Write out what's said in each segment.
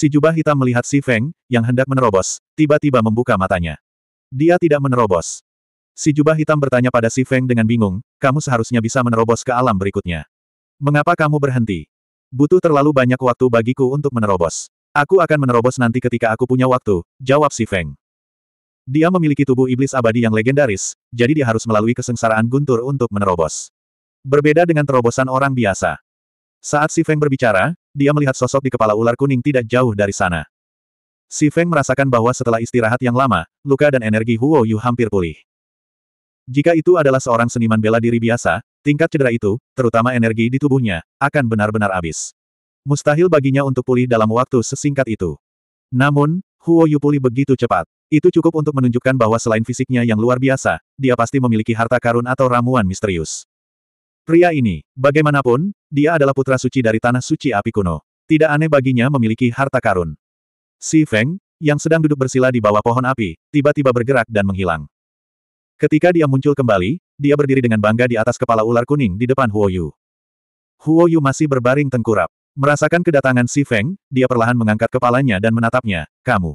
Si jubah hitam melihat Si Feng, yang hendak menerobos, tiba-tiba membuka matanya. Dia tidak menerobos. Si jubah hitam bertanya pada Si Feng dengan bingung, kamu seharusnya bisa menerobos ke alam berikutnya. Mengapa kamu berhenti? Butuh terlalu banyak waktu bagiku untuk menerobos. Aku akan menerobos nanti ketika aku punya waktu, jawab Si Feng. Dia memiliki tubuh iblis abadi yang legendaris, jadi dia harus melalui kesengsaraan guntur untuk menerobos. Berbeda dengan terobosan orang biasa. Saat Si Feng berbicara, dia melihat sosok di kepala ular kuning tidak jauh dari sana. Si Feng merasakan bahwa setelah istirahat yang lama, luka dan energi Huo Yu hampir pulih. Jika itu adalah seorang seniman bela diri biasa, tingkat cedera itu, terutama energi di tubuhnya, akan benar-benar habis. Mustahil baginya untuk pulih dalam waktu sesingkat itu. Namun, Huo Yu pulih begitu cepat. Itu cukup untuk menunjukkan bahwa selain fisiknya yang luar biasa, dia pasti memiliki harta karun atau ramuan misterius. Pria ini, bagaimanapun, dia adalah putra suci dari tanah suci api kuno. Tidak aneh baginya memiliki harta karun. Si Feng, yang sedang duduk bersila di bawah pohon api, tiba-tiba bergerak dan menghilang. Ketika dia muncul kembali, dia berdiri dengan bangga di atas kepala ular kuning di depan Huo Yu. Huo Yu masih berbaring tengkurap. Merasakan kedatangan Si Feng, dia perlahan mengangkat kepalanya dan menatapnya, kamu.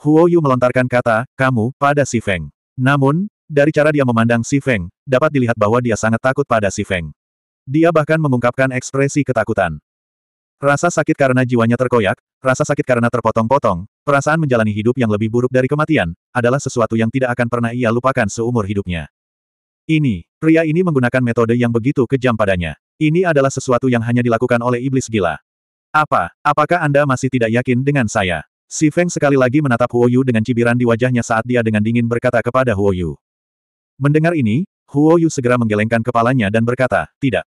Huo Yu melontarkan kata, kamu, pada Si Feng. Namun, dari cara dia memandang Si Feng, dapat dilihat bahwa dia sangat takut pada Si Feng. Dia bahkan mengungkapkan ekspresi ketakutan. Rasa sakit karena jiwanya terkoyak, rasa sakit karena terpotong-potong, perasaan menjalani hidup yang lebih buruk dari kematian, adalah sesuatu yang tidak akan pernah ia lupakan seumur hidupnya. Ini, pria ini menggunakan metode yang begitu kejam padanya. Ini adalah sesuatu yang hanya dilakukan oleh iblis gila. Apa, apakah Anda masih tidak yakin dengan saya? Si Feng sekali lagi menatap Huoyu dengan cibiran di wajahnya saat dia dengan dingin berkata kepada Huoyu. Mendengar ini, Huo Yu segera menggelengkan kepalanya dan berkata, tidak.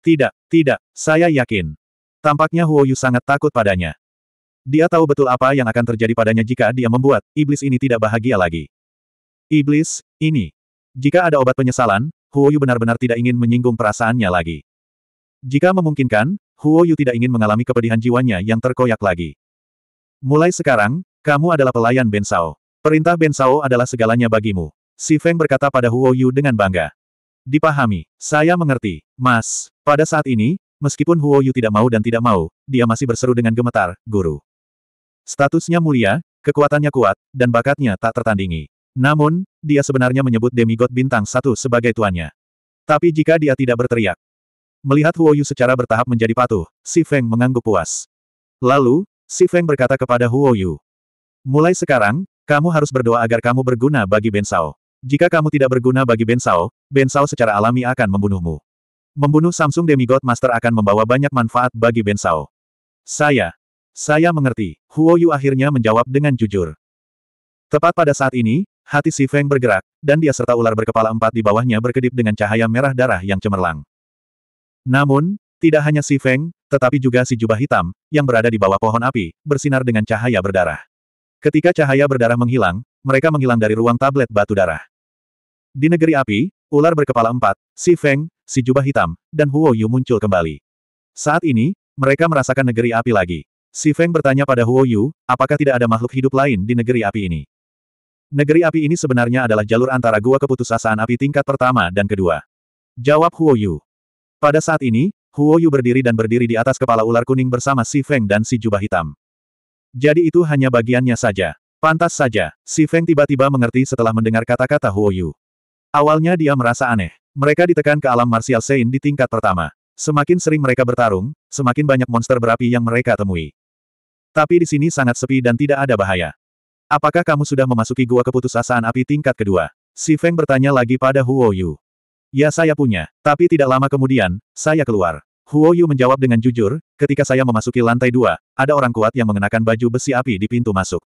Tidak, tidak, saya yakin. Tampaknya Huo Yu sangat takut padanya. Dia tahu betul apa yang akan terjadi padanya jika dia membuat iblis ini tidak bahagia lagi. Iblis, ini. Jika ada obat penyesalan, Huo Yu benar-benar tidak ingin menyinggung perasaannya lagi. Jika memungkinkan, Huo Yu tidak ingin mengalami kepedihan jiwanya yang terkoyak lagi. Mulai sekarang, kamu adalah pelayan Ben Sao. Perintah Ben Sao adalah segalanya bagimu. Si Feng berkata pada Huo Yu dengan bangga. Dipahami, saya mengerti, Mas. Pada saat ini, meskipun Huo Yu tidak mau dan tidak mau, dia masih berseru dengan gemetar, guru. Statusnya mulia, kekuatannya kuat, dan bakatnya tak tertandingi. Namun, dia sebenarnya menyebut demigod bintang satu sebagai tuannya. Tapi jika dia tidak berteriak, Melihat Huo Yu secara bertahap menjadi patuh, Si Feng mengangguk puas. Lalu, Si Feng berkata kepada Huo Yu, Mulai sekarang, kamu harus berdoa agar kamu berguna bagi Bensao. Jika kamu tidak berguna bagi Bensao, Bensao secara alami akan membunuhmu. Membunuh Samsung Demigod Master akan membawa banyak manfaat bagi Bensao. Saya. Saya mengerti. Huo Yu akhirnya menjawab dengan jujur. Tepat pada saat ini, hati Si Feng bergerak, dan dia serta ular berkepala empat di bawahnya berkedip dengan cahaya merah darah yang cemerlang. Namun, tidak hanya Si Feng, tetapi juga si jubah hitam, yang berada di bawah pohon api, bersinar dengan cahaya berdarah. Ketika cahaya berdarah menghilang, mereka menghilang dari ruang tablet batu darah. Di negeri api, ular berkepala empat, si Feng, si jubah hitam, dan Huo Yu muncul kembali. Saat ini, mereka merasakan negeri api lagi. Si Feng bertanya pada Huo Yu, apakah tidak ada makhluk hidup lain di negeri api ini? Negeri api ini sebenarnya adalah jalur antara gua keputusasaan api tingkat pertama dan kedua. Jawab Huo Yu. Pada saat ini, Huo Yu berdiri dan berdiri di atas kepala ular kuning bersama si Feng dan si jubah hitam. Jadi itu hanya bagiannya saja. Pantas saja, si Feng tiba-tiba mengerti setelah mendengar kata-kata Huo Yu. Awalnya dia merasa aneh. Mereka ditekan ke alam martial Sein di tingkat pertama. Semakin sering mereka bertarung, semakin banyak monster berapi yang mereka temui. Tapi di sini sangat sepi dan tidak ada bahaya. Apakah kamu sudah memasuki gua keputusasaan api tingkat kedua? Si Feng bertanya lagi pada Huo Yu. Ya saya punya, tapi tidak lama kemudian, saya keluar. Huo Yu menjawab dengan jujur, ketika saya memasuki lantai dua, ada orang kuat yang mengenakan baju besi api di pintu masuk.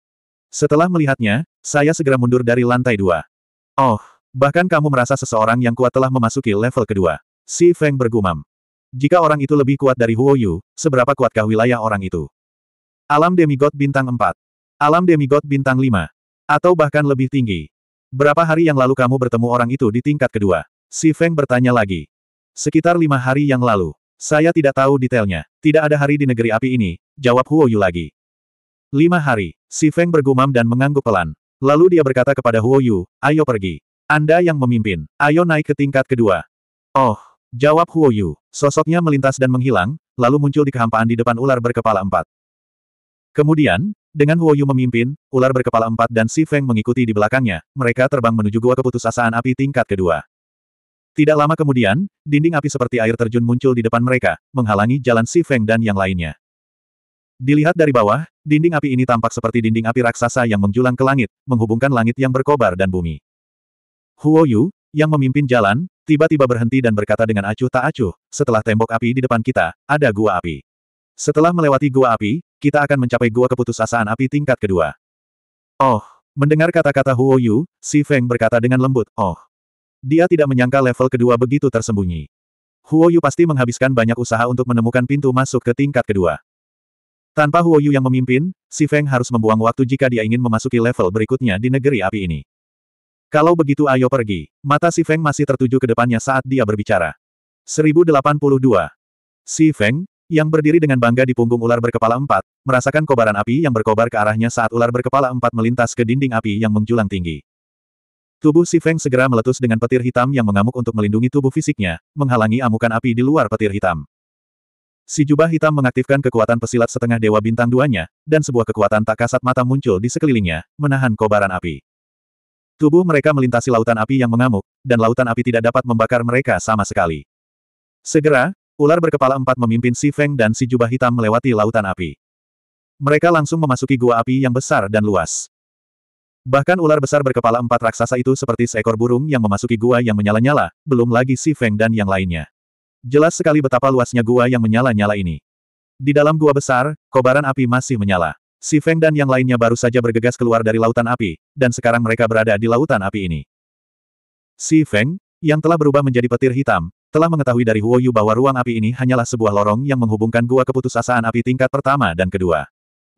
Setelah melihatnya, saya segera mundur dari lantai dua. Oh, Bahkan kamu merasa seseorang yang kuat telah memasuki level kedua. Si Feng bergumam. Jika orang itu lebih kuat dari Huo Yu, seberapa kuatkah wilayah orang itu? Alam demigod bintang 4. Alam demigod bintang 5. Atau bahkan lebih tinggi. Berapa hari yang lalu kamu bertemu orang itu di tingkat kedua? Si Feng bertanya lagi. Sekitar lima hari yang lalu. Saya tidak tahu detailnya. Tidak ada hari di negeri api ini, jawab Huo Yu lagi. Lima hari, Si Feng bergumam dan mengangguk pelan. Lalu dia berkata kepada Huo Yu, ayo pergi. Anda yang memimpin, ayo naik ke tingkat kedua. Oh, jawab Huo Yu. Sosoknya melintas dan menghilang, lalu muncul di kehampaan di depan ular berkepala empat. Kemudian, dengan Huo Yu memimpin, ular berkepala empat dan Si Feng mengikuti di belakangnya, mereka terbang menuju gua keputusasaan api tingkat kedua. Tidak lama kemudian, dinding api seperti air terjun muncul di depan mereka, menghalangi jalan Si Feng dan yang lainnya. Dilihat dari bawah, dinding api ini tampak seperti dinding api raksasa yang menjulang ke langit, menghubungkan langit yang berkobar dan bumi. Huo Yu, yang memimpin jalan, tiba-tiba berhenti dan berkata dengan acuh tak acuh, setelah tembok api di depan kita, ada gua api. Setelah melewati gua api, kita akan mencapai gua keputusasaan api tingkat kedua. Oh, mendengar kata-kata Huo Yu, Si Feng berkata dengan lembut, oh. Dia tidak menyangka level kedua begitu tersembunyi. Huo Yu pasti menghabiskan banyak usaha untuk menemukan pintu masuk ke tingkat kedua. Tanpa Huo Yu yang memimpin, Si Feng harus membuang waktu jika dia ingin memasuki level berikutnya di negeri api ini. Kalau begitu ayo pergi. Mata Si Feng masih tertuju ke depannya saat dia berbicara. 1082. Si Feng, yang berdiri dengan bangga di punggung ular berkepala empat, merasakan kobaran api yang berkobar ke arahnya saat ular berkepala empat melintas ke dinding api yang menjulang tinggi. Tubuh Si Feng segera meletus dengan petir hitam yang mengamuk untuk melindungi tubuh fisiknya, menghalangi amukan api di luar petir hitam. Si jubah hitam mengaktifkan kekuatan pesilat setengah dewa bintang duanya, dan sebuah kekuatan tak kasat mata muncul di sekelilingnya, menahan kobaran api. Tubuh mereka melintasi lautan api yang mengamuk, dan lautan api tidak dapat membakar mereka sama sekali. Segera, ular berkepala empat memimpin Si Feng dan si jubah hitam melewati lautan api. Mereka langsung memasuki gua api yang besar dan luas. Bahkan ular besar berkepala empat raksasa itu seperti seekor burung yang memasuki gua yang menyala-nyala, belum lagi Si Feng dan yang lainnya. Jelas sekali betapa luasnya gua yang menyala-nyala ini. Di dalam gua besar, kobaran api masih menyala. Si Feng dan yang lainnya baru saja bergegas keluar dari lautan api, dan sekarang mereka berada di lautan api ini. Si Feng, yang telah berubah menjadi petir hitam, telah mengetahui dari Huoyu bahwa ruang api ini hanyalah sebuah lorong yang menghubungkan gua keputusasaan api tingkat pertama dan kedua.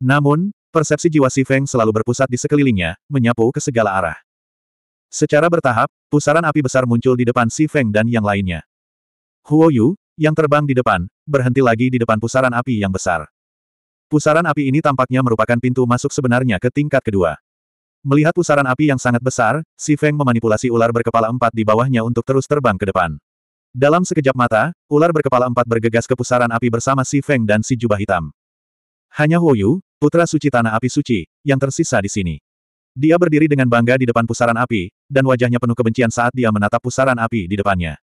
Namun, persepsi jiwa Si Feng selalu berpusat di sekelilingnya, menyapu ke segala arah. Secara bertahap, pusaran api besar muncul di depan Si Feng dan yang lainnya. Huoyu, yang terbang di depan, berhenti lagi di depan pusaran api yang besar. Pusaran api ini tampaknya merupakan pintu masuk sebenarnya ke tingkat kedua. Melihat pusaran api yang sangat besar, Si Feng memanipulasi ular berkepala empat di bawahnya untuk terus terbang ke depan. Dalam sekejap mata, ular berkepala empat bergegas ke pusaran api bersama Si Feng dan si jubah hitam. Hanya Huo Yu, putra suci tanah api suci, yang tersisa di sini. Dia berdiri dengan bangga di depan pusaran api, dan wajahnya penuh kebencian saat dia menatap pusaran api di depannya.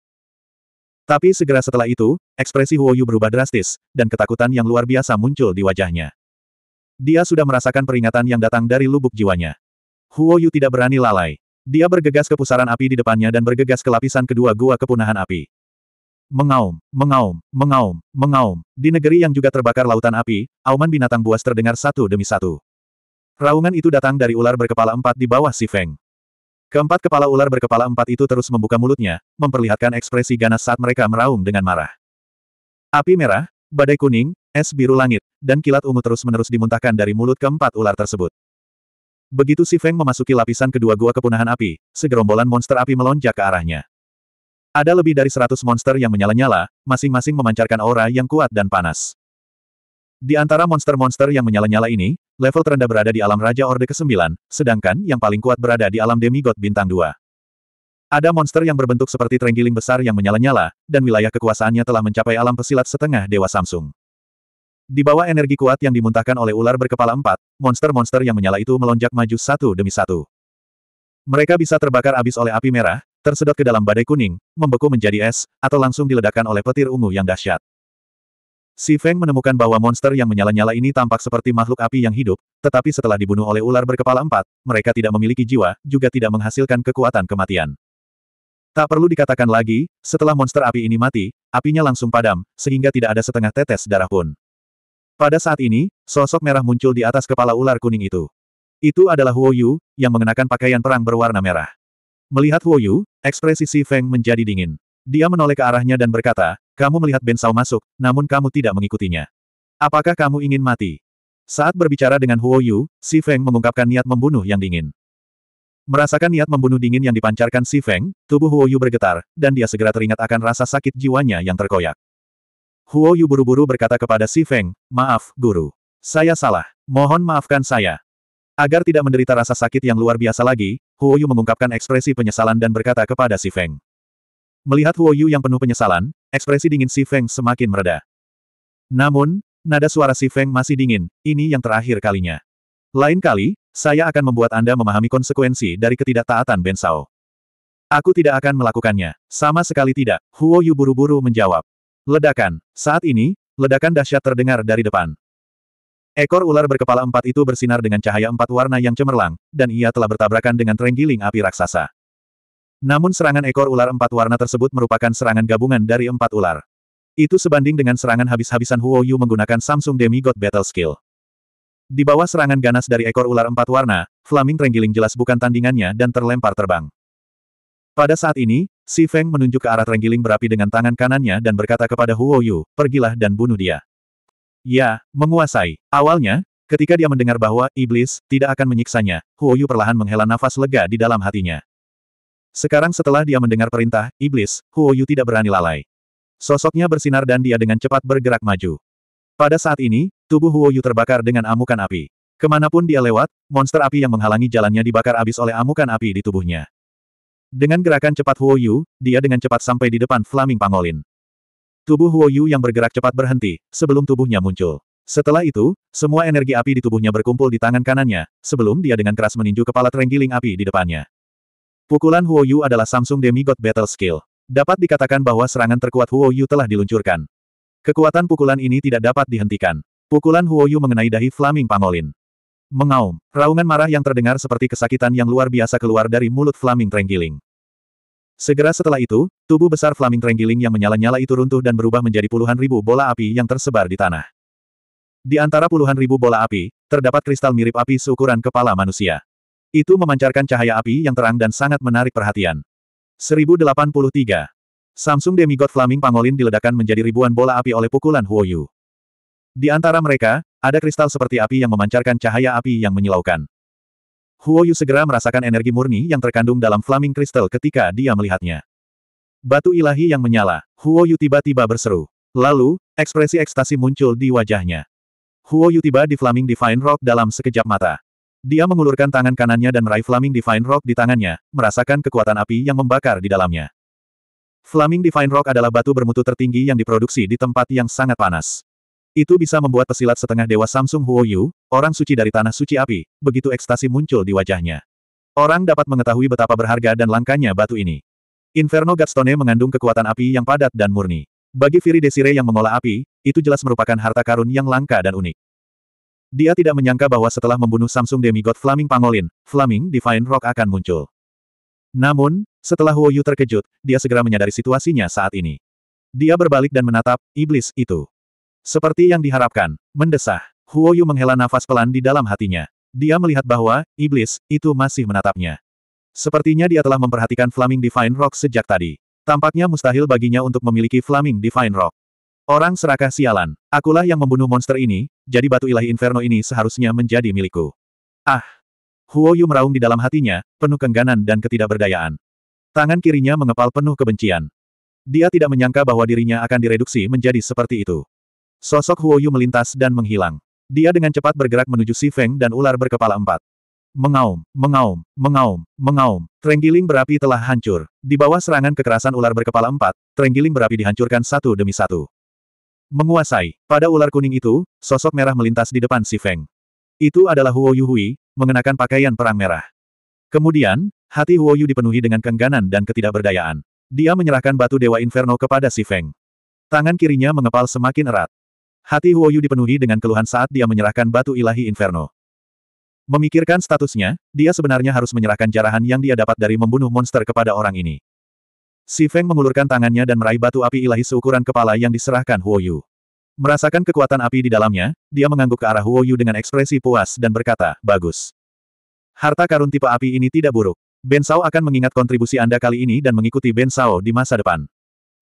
Tapi segera setelah itu, ekspresi Huoyu berubah drastis, dan ketakutan yang luar biasa muncul di wajahnya. Dia sudah merasakan peringatan yang datang dari lubuk jiwanya. Huoyu tidak berani lalai. Dia bergegas ke pusaran api di depannya dan bergegas ke lapisan kedua gua kepunahan api. Mengaum, mengaum, mengaum, mengaum. Di negeri yang juga terbakar lautan api, auman binatang buas terdengar satu demi satu. Raungan itu datang dari ular berkepala empat di bawah si Feng. Keempat kepala ular berkepala empat itu terus membuka mulutnya, memperlihatkan ekspresi ganas saat mereka meraung dengan marah. Api merah, badai kuning, es biru langit, dan kilat ungu terus-menerus dimuntahkan dari mulut keempat ular tersebut. Begitu Si Feng memasuki lapisan kedua gua kepunahan api, segerombolan monster api melonjak ke arahnya. Ada lebih dari seratus monster yang menyala-nyala, masing-masing memancarkan aura yang kuat dan panas. Di antara monster-monster yang menyala-nyala ini, level terendah berada di alam Raja Orde ke-9, sedangkan yang paling kuat berada di alam demigod bintang 2. Ada monster yang berbentuk seperti terenggiling besar yang menyala-nyala, dan wilayah kekuasaannya telah mencapai alam pesilat setengah Dewa Samsung. Di bawah energi kuat yang dimuntahkan oleh ular berkepala empat, monster-monster yang menyala itu melonjak maju satu demi satu. Mereka bisa terbakar habis oleh api merah, tersedot ke dalam badai kuning, membeku menjadi es, atau langsung diledakkan oleh petir ungu yang dahsyat. Si Feng menemukan bahwa monster yang menyala-nyala ini tampak seperti makhluk api yang hidup, tetapi setelah dibunuh oleh ular berkepala empat, mereka tidak memiliki jiwa, juga tidak menghasilkan kekuatan kematian. Tak perlu dikatakan lagi, setelah monster api ini mati, apinya langsung padam, sehingga tidak ada setengah tetes darah pun. Pada saat ini, sosok merah muncul di atas kepala ular kuning itu. Itu adalah Huo Yu, yang mengenakan pakaian perang berwarna merah. Melihat Huo Yu, ekspresi Si Feng menjadi dingin. Dia menoleh ke arahnya dan berkata, kamu melihat Ben Sao masuk, namun kamu tidak mengikutinya. Apakah kamu ingin mati? Saat berbicara dengan Huo Yu, Si Feng mengungkapkan niat membunuh yang dingin. Merasakan niat membunuh dingin yang dipancarkan Si Feng, tubuh Huo Yu bergetar, dan dia segera teringat akan rasa sakit jiwanya yang terkoyak. Huo Yu buru-buru berkata kepada Si Feng, maaf, guru. Saya salah. Mohon maafkan saya. Agar tidak menderita rasa sakit yang luar biasa lagi, Huo Yu mengungkapkan ekspresi penyesalan dan berkata kepada Si Feng. Melihat Huo Yu yang penuh penyesalan, ekspresi dingin Si Feng semakin mereda. Namun, nada suara Si Feng masih dingin, ini yang terakhir kalinya. Lain kali, saya akan membuat Anda memahami konsekuensi dari ketidaktaatan Ben Sao. Aku tidak akan melakukannya, sama sekali tidak, Huo Yu buru-buru menjawab. Ledakan, saat ini, ledakan dahsyat terdengar dari depan. Ekor ular berkepala empat itu bersinar dengan cahaya empat warna yang cemerlang, dan ia telah bertabrakan dengan terenggiling api raksasa. Namun serangan ekor ular empat warna tersebut merupakan serangan gabungan dari empat ular. Itu sebanding dengan serangan habis-habisan Huo Yu menggunakan Samsung Demigod Battle Skill. Di bawah serangan ganas dari ekor ular empat warna, Flaming Renggiling jelas bukan tandingannya dan terlempar terbang. Pada saat ini, Si Feng menunjuk ke arah Renggiling berapi dengan tangan kanannya dan berkata kepada Huo Yu, pergilah dan bunuh dia. Ya, menguasai. Awalnya, ketika dia mendengar bahwa iblis tidak akan menyiksanya, Huo Yu perlahan menghela nafas lega di dalam hatinya. Sekarang setelah dia mendengar perintah, iblis, Huo Yu tidak berani lalai. Sosoknya bersinar dan dia dengan cepat bergerak maju. Pada saat ini, tubuh Huo Yu terbakar dengan amukan api. Kemanapun dia lewat, monster api yang menghalangi jalannya dibakar abis oleh amukan api di tubuhnya. Dengan gerakan cepat Huo Yu, dia dengan cepat sampai di depan Flaming Pangolin. Tubuh Huo Yu yang bergerak cepat berhenti, sebelum tubuhnya muncul. Setelah itu, semua energi api di tubuhnya berkumpul di tangan kanannya, sebelum dia dengan keras meninju kepala terenggiling api di depannya. Pukulan Huo Yu adalah Samsung Demigod Battle Skill. Dapat dikatakan bahwa serangan terkuat Huo Yu telah diluncurkan. Kekuatan pukulan ini tidak dapat dihentikan. Pukulan Huo Yu mengenai dahi Flaming Pangolin. Mengaum, raungan marah yang terdengar seperti kesakitan yang luar biasa keluar dari mulut Flaming Trenggiling. Segera setelah itu, tubuh besar Flaming Trenggiling yang menyala-nyala itu runtuh dan berubah menjadi puluhan ribu bola api yang tersebar di tanah. Di antara puluhan ribu bola api, terdapat kristal mirip api seukuran kepala manusia. Itu memancarkan cahaya api yang terang dan sangat menarik perhatian. 1083. Samsung Demigod Flaming Pangolin diledakkan menjadi ribuan bola api oleh pukulan Huoyu. Di antara mereka, ada kristal seperti api yang memancarkan cahaya api yang menyilaukan. Huoyu segera merasakan energi murni yang terkandung dalam Flaming Crystal ketika dia melihatnya. Batu ilahi yang menyala, Huoyu tiba-tiba berseru. Lalu, ekspresi ekstasi muncul di wajahnya. Huoyu tiba di Flaming Divine Rock dalam sekejap mata. Dia mengulurkan tangan kanannya dan meraih Flaming Divine Rock di tangannya, merasakan kekuatan api yang membakar di dalamnya. Flaming Divine Rock adalah batu bermutu tertinggi yang diproduksi di tempat yang sangat panas. Itu bisa membuat pesilat setengah dewa Samsung Huoyu, orang suci dari tanah suci api, begitu ekstasi muncul di wajahnya. Orang dapat mengetahui betapa berharga dan langkanya batu ini. Inferno Godstone mengandung kekuatan api yang padat dan murni. Bagi Viri Desire yang mengolah api, itu jelas merupakan harta karun yang langka dan unik. Dia tidak menyangka bahwa setelah membunuh Samsung Demigod Flaming Pangolin, Flaming Divine Rock akan muncul. Namun, setelah Huo Yu terkejut, dia segera menyadari situasinya saat ini. Dia berbalik dan menatap, iblis itu. Seperti yang diharapkan, mendesah, Huo Yu menghela nafas pelan di dalam hatinya. Dia melihat bahwa, iblis, itu masih menatapnya. Sepertinya dia telah memperhatikan Flaming Divine Rock sejak tadi. Tampaknya mustahil baginya untuk memiliki Flaming Divine Rock. Orang serakah sialan. Akulah yang membunuh monster ini, jadi batu ilahi inferno ini seharusnya menjadi milikku. Ah! Huo Yu meraung di dalam hatinya, penuh kengganan dan ketidakberdayaan. Tangan kirinya mengepal penuh kebencian. Dia tidak menyangka bahwa dirinya akan direduksi menjadi seperti itu. Sosok Huo Yu melintas dan menghilang. Dia dengan cepat bergerak menuju Si Feng dan ular berkepala empat. Mengaum, mengaum, mengaum, mengaum. Trenggiling berapi telah hancur. Di bawah serangan kekerasan ular berkepala empat, trenggiling berapi dihancurkan satu demi satu. Menguasai. Pada ular kuning itu, sosok merah melintas di depan si Feng. Itu adalah Huo Yu Hui, mengenakan pakaian perang merah. Kemudian, hati Huo Yu dipenuhi dengan kengganan dan ketidakberdayaan. Dia menyerahkan batu Dewa Inferno kepada si Feng. Tangan kirinya mengepal semakin erat. Hati Huo Yu dipenuhi dengan keluhan saat dia menyerahkan batu ilahi Inferno. Memikirkan statusnya, dia sebenarnya harus menyerahkan jarahan yang dia dapat dari membunuh monster kepada orang ini. Si Feng mengulurkan tangannya dan meraih batu api ilahi seukuran kepala yang diserahkan Huo Yu. Merasakan kekuatan api di dalamnya, dia mengangguk ke arah Huo Yu dengan ekspresi puas dan berkata, bagus. Harta karun tipe api ini tidak buruk. Ben Sao akan mengingat kontribusi Anda kali ini dan mengikuti Ben Sao di masa depan.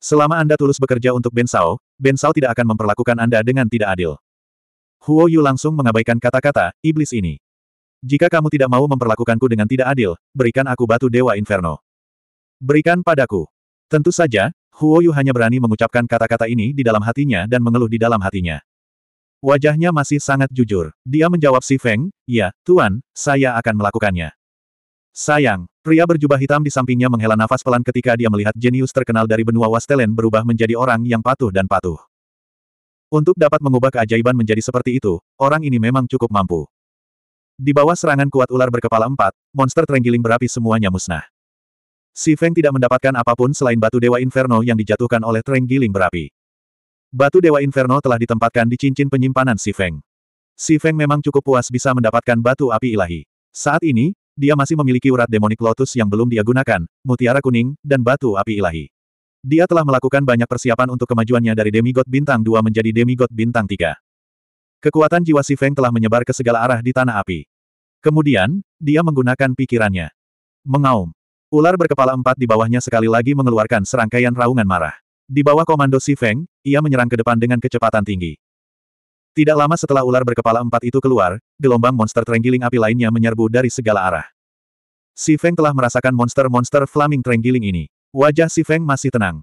Selama Anda tulus bekerja untuk Ben Sao, Ben Sao tidak akan memperlakukan Anda dengan tidak adil. Huo Yu langsung mengabaikan kata-kata, iblis ini. Jika kamu tidak mau memperlakukanku dengan tidak adil, berikan aku batu Dewa Inferno. Berikan padaku. Tentu saja, Huo Yu hanya berani mengucapkan kata-kata ini di dalam hatinya dan mengeluh di dalam hatinya. Wajahnya masih sangat jujur. Dia menjawab si Feng, ya, Tuan, saya akan melakukannya. Sayang, pria berjubah hitam di sampingnya menghela nafas pelan ketika dia melihat jenius terkenal dari benua Wastelen berubah menjadi orang yang patuh dan patuh. Untuk dapat mengubah keajaiban menjadi seperti itu, orang ini memang cukup mampu. Di bawah serangan kuat ular berkepala empat, monster terenggiling berapi semuanya musnah. Si Feng tidak mendapatkan apapun selain batu Dewa Inferno yang dijatuhkan oleh Treng Giling berapi. Batu Dewa Inferno telah ditempatkan di cincin penyimpanan Si Feng. Si Feng memang cukup puas bisa mendapatkan batu api ilahi. Saat ini, dia masih memiliki urat demonik lotus yang belum dia gunakan, mutiara kuning, dan batu api ilahi. Dia telah melakukan banyak persiapan untuk kemajuannya dari demigod bintang 2 menjadi demigod bintang 3. Kekuatan jiwa Si Feng telah menyebar ke segala arah di tanah api. Kemudian, dia menggunakan pikirannya. Mengaum. Ular berkepala empat di bawahnya sekali lagi mengeluarkan serangkaian raungan marah. Di bawah komando Si Feng, ia menyerang ke depan dengan kecepatan tinggi. Tidak lama setelah ular berkepala empat itu keluar, gelombang monster terenggiling api lainnya menyerbu dari segala arah. Si Feng telah merasakan monster-monster flaming terenggiling ini. Wajah Si Feng masih tenang.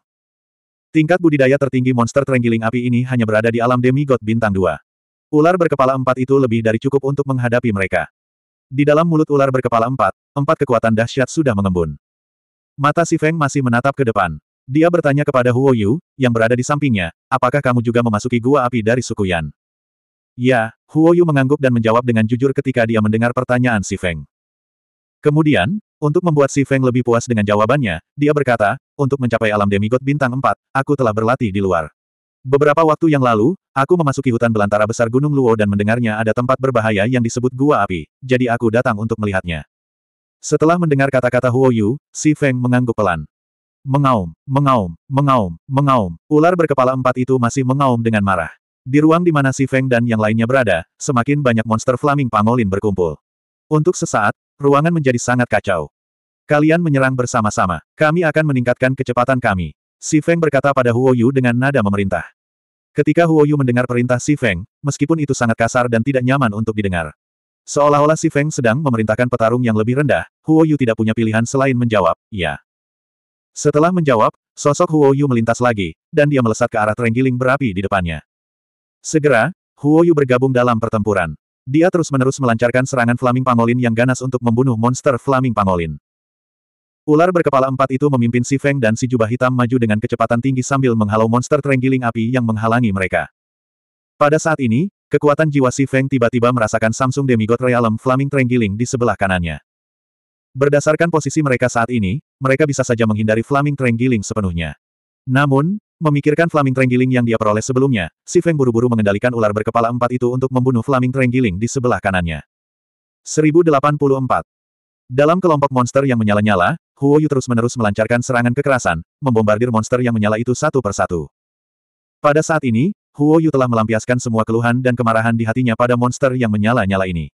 Tingkat budidaya tertinggi monster terenggiling api ini hanya berada di alam demigod bintang dua. Ular berkepala empat itu lebih dari cukup untuk menghadapi mereka. Di dalam mulut ular berkepala empat, empat kekuatan dahsyat sudah mengembun. Mata si Feng masih menatap ke depan. Dia bertanya kepada Huo Yu, yang berada di sampingnya, apakah kamu juga memasuki gua api dari suku Yan? Ya, Huo Yu mengangguk dan menjawab dengan jujur ketika dia mendengar pertanyaan si Feng. Kemudian, untuk membuat si Feng lebih puas dengan jawabannya, dia berkata, untuk mencapai alam demigod bintang Empat, aku telah berlatih di luar. Beberapa waktu yang lalu, aku memasuki hutan belantara besar Gunung Luo dan mendengarnya ada tempat berbahaya yang disebut Gua Api, jadi aku datang untuk melihatnya. Setelah mendengar kata-kata Huo Yu, Si Feng mengangguk pelan. Mengaum, mengaum, mengaum, mengaum, ular berkepala empat itu masih mengaum dengan marah. Di ruang di mana Si Feng dan yang lainnya berada, semakin banyak monster Flaming Pangolin berkumpul. Untuk sesaat, ruangan menjadi sangat kacau. Kalian menyerang bersama-sama. Kami akan meningkatkan kecepatan kami. Si Feng berkata pada Huo Yu dengan nada memerintah. Ketika Huo Yu mendengar perintah Si Feng, meskipun itu sangat kasar dan tidak nyaman untuk didengar. Seolah-olah Si Feng sedang memerintahkan petarung yang lebih rendah, Huo Yu tidak punya pilihan selain menjawab, ya. Setelah menjawab, sosok Huo Yu melintas lagi, dan dia melesat ke arah terenggiling berapi di depannya. Segera, Huo Yu bergabung dalam pertempuran. Dia terus-menerus melancarkan serangan Flaming Pangolin yang ganas untuk membunuh monster Flaming Pangolin. Ular berkepala empat itu memimpin si Feng dan si jubah hitam maju dengan kecepatan tinggi sambil menghalau monster terenggiling api yang menghalangi mereka. Pada saat ini, kekuatan jiwa si Feng tiba-tiba merasakan Samsung Demigod Realm Flaming Terenggiling di sebelah kanannya. Berdasarkan posisi mereka saat ini, mereka bisa saja menghindari Flaming Terenggiling sepenuhnya. Namun, memikirkan Flaming Terenggiling yang dia peroleh sebelumnya, si Feng buru-buru mengendalikan ular berkepala empat itu untuk membunuh Flaming Terenggiling di sebelah kanannya. 1084 dalam kelompok monster yang menyala-nyala, Huoyu terus-menerus melancarkan serangan kekerasan, membombardir monster yang menyala itu satu persatu. Pada saat ini, Huoyu telah melampiaskan semua keluhan dan kemarahan di hatinya pada monster yang menyala-nyala ini.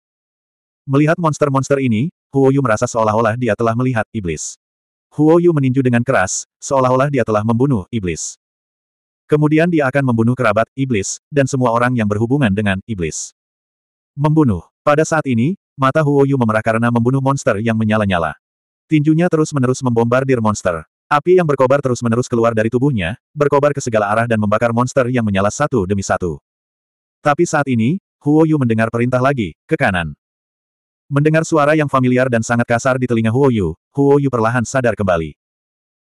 Melihat monster-monster ini, Huoyu merasa seolah-olah dia telah melihat iblis. Huoyu meninju dengan keras, seolah-olah dia telah membunuh iblis. Kemudian dia akan membunuh kerabat, iblis, dan semua orang yang berhubungan dengan iblis. Membunuh. Pada saat ini, mata Huoyu memerah karena membunuh monster yang menyala-nyala. Tinjunya terus-menerus membombardir monster. Api yang berkobar terus-menerus keluar dari tubuhnya, berkobar ke segala arah dan membakar monster yang menyala satu demi satu. Tapi saat ini, Huo Yu mendengar perintah lagi, ke kanan. Mendengar suara yang familiar dan sangat kasar di telinga Huo Yu, Huo Yu perlahan sadar kembali.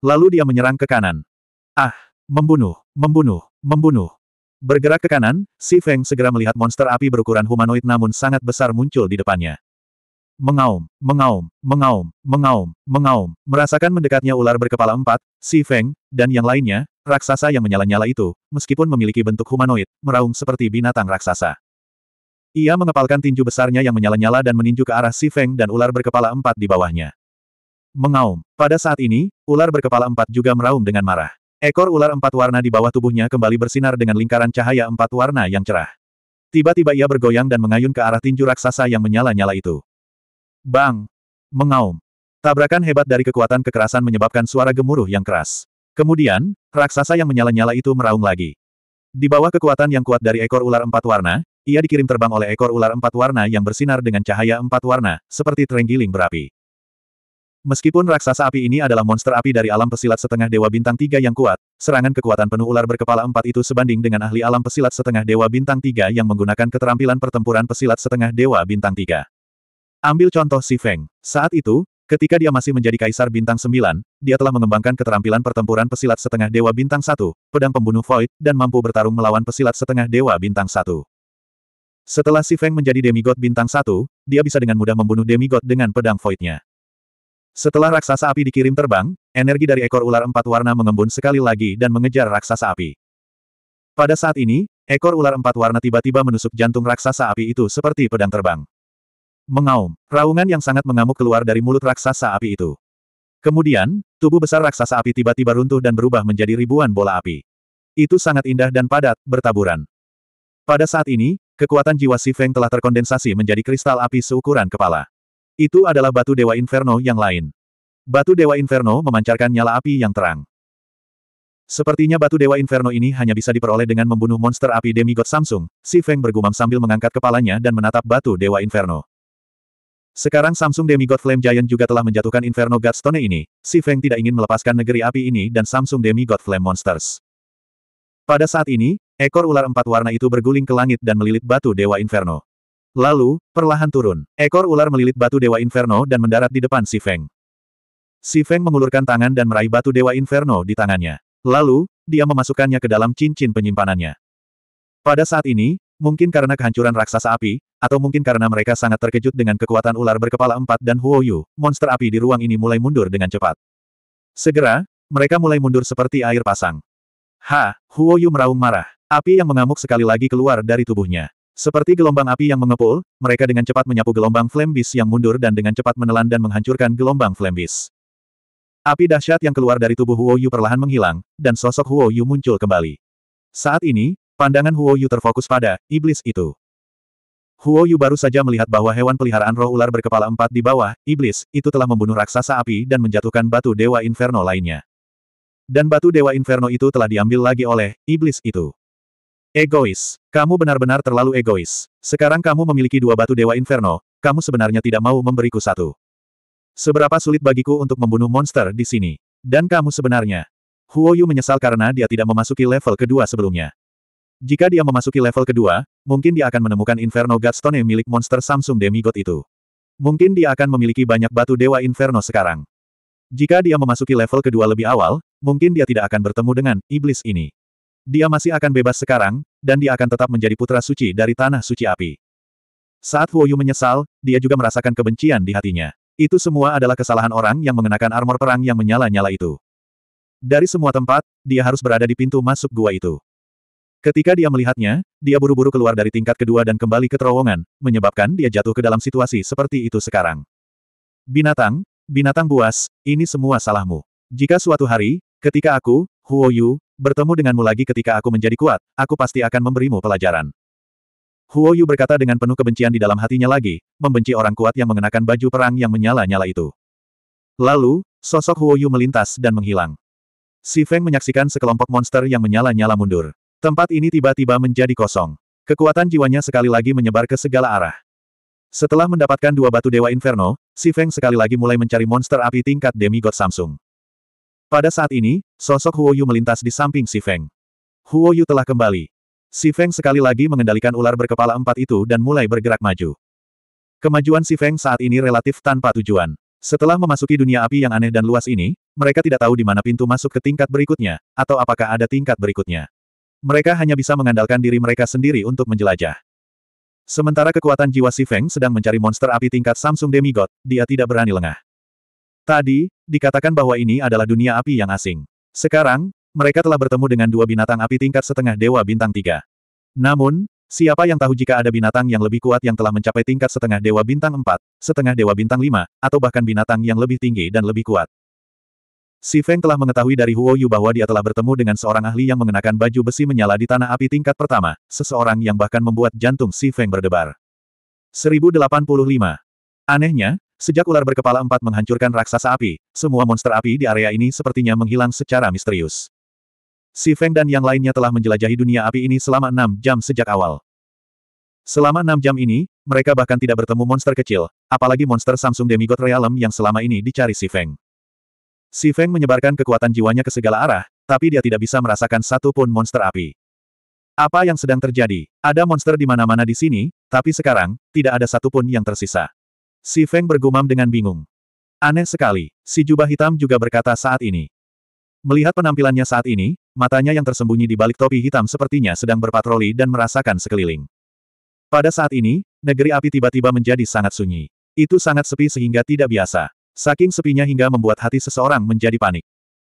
Lalu dia menyerang ke kanan. Ah, membunuh, membunuh, membunuh. Bergerak ke kanan, Si Feng segera melihat monster api berukuran humanoid namun sangat besar muncul di depannya. Mengaum, mengaum, mengaum, mengaum, mengaum. Merasakan mendekatnya ular berkepala empat, si Feng, dan yang lainnya, raksasa yang menyala-nyala itu, meskipun memiliki bentuk humanoid, meraung seperti binatang raksasa. Ia mengepalkan tinju besarnya yang menyala-nyala dan meninju ke arah si Feng dan ular berkepala empat di bawahnya. Mengaum. Pada saat ini, ular berkepala empat juga meraung dengan marah. Ekor ular empat warna di bawah tubuhnya kembali bersinar dengan lingkaran cahaya empat warna yang cerah. Tiba-tiba ia bergoyang dan mengayun ke arah tinju raksasa yang menyala-nyala itu. Bang! Mengaum. Tabrakan hebat dari kekuatan kekerasan menyebabkan suara gemuruh yang keras. Kemudian, raksasa yang menyala-nyala itu meraung lagi. Di bawah kekuatan yang kuat dari ekor ular empat warna, ia dikirim terbang oleh ekor ular empat warna yang bersinar dengan cahaya empat warna, seperti terenggiling berapi. Meskipun raksasa api ini adalah monster api dari alam pesilat setengah dewa bintang tiga yang kuat, serangan kekuatan penuh ular berkepala empat itu sebanding dengan ahli alam pesilat setengah dewa bintang tiga yang menggunakan keterampilan pertempuran pesilat setengah dewa bintang tiga. Ambil contoh Si Feng. Saat itu, ketika dia masih menjadi kaisar bintang 9, dia telah mengembangkan keterampilan pertempuran pesilat setengah dewa bintang 1, pedang pembunuh void, dan mampu bertarung melawan pesilat setengah dewa bintang 1. Setelah Si Feng menjadi demigod bintang 1, dia bisa dengan mudah membunuh demigod dengan pedang Void-nya. Setelah raksasa api dikirim terbang, energi dari ekor ular empat warna mengembun sekali lagi dan mengejar raksasa api. Pada saat ini, ekor ular empat warna tiba-tiba menusuk jantung raksasa api itu seperti pedang terbang. Mengaum, raungan yang sangat mengamuk keluar dari mulut raksasa api itu. Kemudian, tubuh besar raksasa api tiba-tiba runtuh dan berubah menjadi ribuan bola api. Itu sangat indah dan padat, bertaburan. Pada saat ini, kekuatan jiwa Si Feng telah terkondensasi menjadi kristal api seukuran kepala. Itu adalah batu dewa inferno yang lain. Batu dewa inferno memancarkan nyala api yang terang. Sepertinya batu dewa inferno ini hanya bisa diperoleh dengan membunuh monster api demigod Samsung, Si Feng bergumam sambil mengangkat kepalanya dan menatap batu dewa inferno. Sekarang Samsung Demigod Flame Giant juga telah menjatuhkan Inferno Godstone ini, Si Feng tidak ingin melepaskan negeri api ini dan Samsung Demigod Flame Monsters. Pada saat ini, ekor ular empat warna itu berguling ke langit dan melilit batu Dewa Inferno. Lalu, perlahan turun, ekor ular melilit batu Dewa Inferno dan mendarat di depan Si Feng. Si Feng mengulurkan tangan dan meraih batu Dewa Inferno di tangannya. Lalu, dia memasukkannya ke dalam cincin penyimpanannya. Pada saat ini, Mungkin karena kehancuran raksasa api, atau mungkin karena mereka sangat terkejut dengan kekuatan ular berkepala empat dan Huo Yu, monster api di ruang ini mulai mundur dengan cepat. Segera, mereka mulai mundur seperti air pasang. Ha, Huo Yu meraung marah. Api yang mengamuk sekali lagi keluar dari tubuhnya. Seperti gelombang api yang mengepul, mereka dengan cepat menyapu gelombang flambis yang mundur dan dengan cepat menelan dan menghancurkan gelombang flambis. Api dahsyat yang keluar dari tubuh Huo Yu perlahan menghilang, dan sosok Huo Yu muncul kembali. Saat ini, Pandangan Huo Yu terfokus pada iblis itu. Huo Yu baru saja melihat bahwa hewan peliharaan roh ular berkepala empat di bawah, iblis, itu telah membunuh raksasa api dan menjatuhkan batu dewa inferno lainnya. Dan batu dewa inferno itu telah diambil lagi oleh iblis itu. Egois. Kamu benar-benar terlalu egois. Sekarang kamu memiliki dua batu dewa inferno, kamu sebenarnya tidak mau memberiku satu. Seberapa sulit bagiku untuk membunuh monster di sini. Dan kamu sebenarnya. Huo Yu menyesal karena dia tidak memasuki level kedua sebelumnya. Jika dia memasuki level kedua, mungkin dia akan menemukan Inferno Godstone milik monster Samsung Demigod itu. Mungkin dia akan memiliki banyak batu dewa Inferno sekarang. Jika dia memasuki level kedua lebih awal, mungkin dia tidak akan bertemu dengan iblis ini. Dia masih akan bebas sekarang, dan dia akan tetap menjadi putra suci dari tanah suci api. Saat Huoyu menyesal, dia juga merasakan kebencian di hatinya. Itu semua adalah kesalahan orang yang mengenakan armor perang yang menyala-nyala itu. Dari semua tempat, dia harus berada di pintu masuk gua itu. Ketika dia melihatnya, dia buru-buru keluar dari tingkat kedua dan kembali ke terowongan, menyebabkan dia jatuh ke dalam situasi seperti itu sekarang. Binatang, binatang buas, ini semua salahmu. Jika suatu hari, ketika aku, Huo Yu, bertemu denganmu lagi ketika aku menjadi kuat, aku pasti akan memberimu pelajaran. Huo Yu berkata dengan penuh kebencian di dalam hatinya lagi, membenci orang kuat yang mengenakan baju perang yang menyala-nyala itu. Lalu, sosok Huo Yu melintas dan menghilang. Si Feng menyaksikan sekelompok monster yang menyala-nyala mundur. Tempat ini tiba-tiba menjadi kosong. Kekuatan jiwanya sekali lagi menyebar ke segala arah. Setelah mendapatkan dua batu dewa Inferno, Si Feng sekali lagi mulai mencari monster api tingkat demigod Samsung. Pada saat ini, sosok Huo Yu melintas di samping Si Feng. Huo Yu telah kembali. Si Feng sekali lagi mengendalikan ular berkepala empat itu dan mulai bergerak maju. Kemajuan Si Feng saat ini relatif tanpa tujuan. Setelah memasuki dunia api yang aneh dan luas ini, mereka tidak tahu di mana pintu masuk ke tingkat berikutnya, atau apakah ada tingkat berikutnya. Mereka hanya bisa mengandalkan diri mereka sendiri untuk menjelajah. Sementara kekuatan jiwa Si Feng sedang mencari monster api tingkat Samsung Demigod, dia tidak berani lengah. Tadi, dikatakan bahwa ini adalah dunia api yang asing. Sekarang, mereka telah bertemu dengan dua binatang api tingkat setengah dewa bintang tiga. Namun, siapa yang tahu jika ada binatang yang lebih kuat yang telah mencapai tingkat setengah dewa bintang empat, setengah dewa bintang lima, atau bahkan binatang yang lebih tinggi dan lebih kuat. Si Feng telah mengetahui dari Huo Yu bahwa dia telah bertemu dengan seorang ahli yang mengenakan baju besi menyala di tanah api tingkat pertama, seseorang yang bahkan membuat jantung Si Feng berdebar. 1085. Anehnya, sejak ular berkepala empat menghancurkan raksasa api, semua monster api di area ini sepertinya menghilang secara misterius. Si Feng dan yang lainnya telah menjelajahi dunia api ini selama enam jam sejak awal. Selama enam jam ini, mereka bahkan tidak bertemu monster kecil, apalagi monster Samsung Demigod Realm yang selama ini dicari Si Feng. Si Feng menyebarkan kekuatan jiwanya ke segala arah, tapi dia tidak bisa merasakan satu pun monster api. Apa yang sedang terjadi? Ada monster di mana-mana di sini, tapi sekarang, tidak ada satupun yang tersisa. Si Feng bergumam dengan bingung. Aneh sekali, si jubah hitam juga berkata saat ini. Melihat penampilannya saat ini, matanya yang tersembunyi di balik topi hitam sepertinya sedang berpatroli dan merasakan sekeliling. Pada saat ini, negeri api tiba-tiba menjadi sangat sunyi. Itu sangat sepi sehingga tidak biasa. Saking sepinya hingga membuat hati seseorang menjadi panik.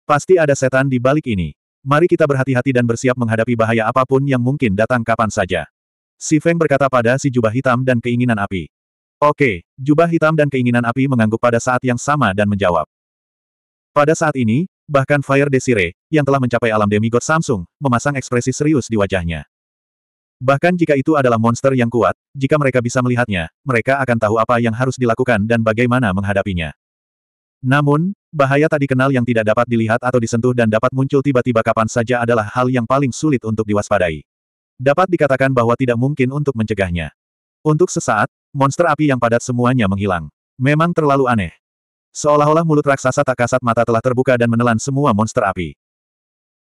Pasti ada setan di balik ini. Mari kita berhati-hati dan bersiap menghadapi bahaya apapun yang mungkin datang kapan saja. Si Feng berkata pada si jubah hitam dan keinginan api. Oke, jubah hitam dan keinginan api mengangguk pada saat yang sama dan menjawab. Pada saat ini, bahkan Fire Desire, yang telah mencapai alam demigod Samsung, memasang ekspresi serius di wajahnya. Bahkan jika itu adalah monster yang kuat, jika mereka bisa melihatnya, mereka akan tahu apa yang harus dilakukan dan bagaimana menghadapinya. Namun, bahaya tak dikenal yang tidak dapat dilihat atau disentuh dan dapat muncul tiba-tiba kapan saja adalah hal yang paling sulit untuk diwaspadai. Dapat dikatakan bahwa tidak mungkin untuk mencegahnya. Untuk sesaat, monster api yang padat semuanya menghilang. Memang terlalu aneh. Seolah-olah mulut raksasa tak kasat mata telah terbuka dan menelan semua monster api.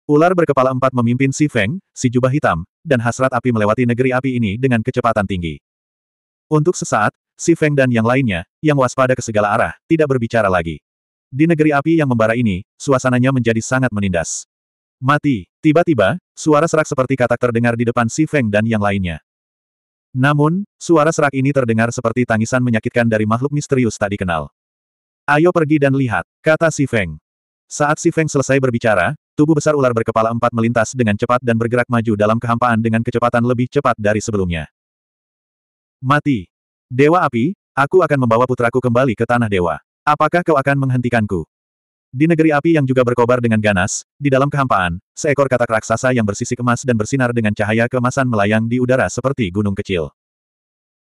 Ular berkepala empat memimpin si Feng, si jubah hitam, dan hasrat api melewati negeri api ini dengan kecepatan tinggi. Untuk sesaat, si Feng dan yang lainnya, yang waspada ke segala arah, tidak berbicara lagi. Di negeri api yang membara ini, suasananya menjadi sangat menindas. Mati. Tiba-tiba, suara serak seperti katak terdengar di depan Si Feng dan yang lainnya. Namun, suara serak ini terdengar seperti tangisan menyakitkan dari makhluk misterius tak dikenal. Ayo pergi dan lihat, kata Si Feng. Saat Si Feng selesai berbicara, tubuh besar ular berkepala empat melintas dengan cepat dan bergerak maju dalam kehampaan dengan kecepatan lebih cepat dari sebelumnya. Mati. Dewa api, aku akan membawa putraku kembali ke tanah dewa. Apakah kau akan menghentikanku? Di negeri api yang juga berkobar dengan ganas, di dalam kehampaan, seekor katak raksasa yang bersisik emas dan bersinar dengan cahaya kemasan melayang di udara seperti gunung kecil.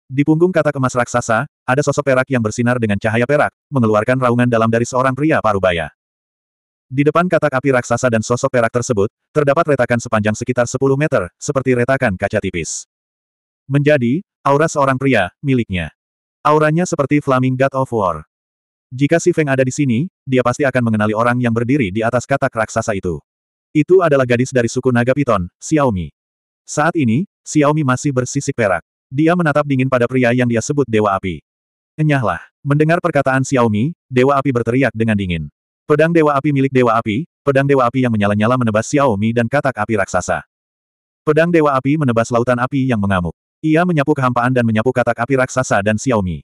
Di punggung katak emas raksasa, ada sosok perak yang bersinar dengan cahaya perak, mengeluarkan raungan dalam dari seorang pria parubaya. Di depan katak api raksasa dan sosok perak tersebut, terdapat retakan sepanjang sekitar 10 meter, seperti retakan kaca tipis. Menjadi, aura seorang pria, miliknya. Auranya seperti Flaming God of War. Jika si Feng ada di sini, dia pasti akan mengenali orang yang berdiri di atas katak raksasa itu. Itu adalah gadis dari suku naga piton, Xiaomi. Saat ini, Xiaomi masih bersisik perak. Dia menatap dingin pada pria yang dia sebut Dewa Api. Enyahlah. Mendengar perkataan Xiaomi, Dewa Api berteriak dengan dingin. Pedang Dewa Api milik Dewa Api, pedang Dewa Api yang menyala-nyala menebas Xiaomi dan katak api raksasa. Pedang Dewa Api menebas lautan api yang mengamuk. Ia menyapu kehampaan dan menyapu katak api raksasa dan Xiaomi.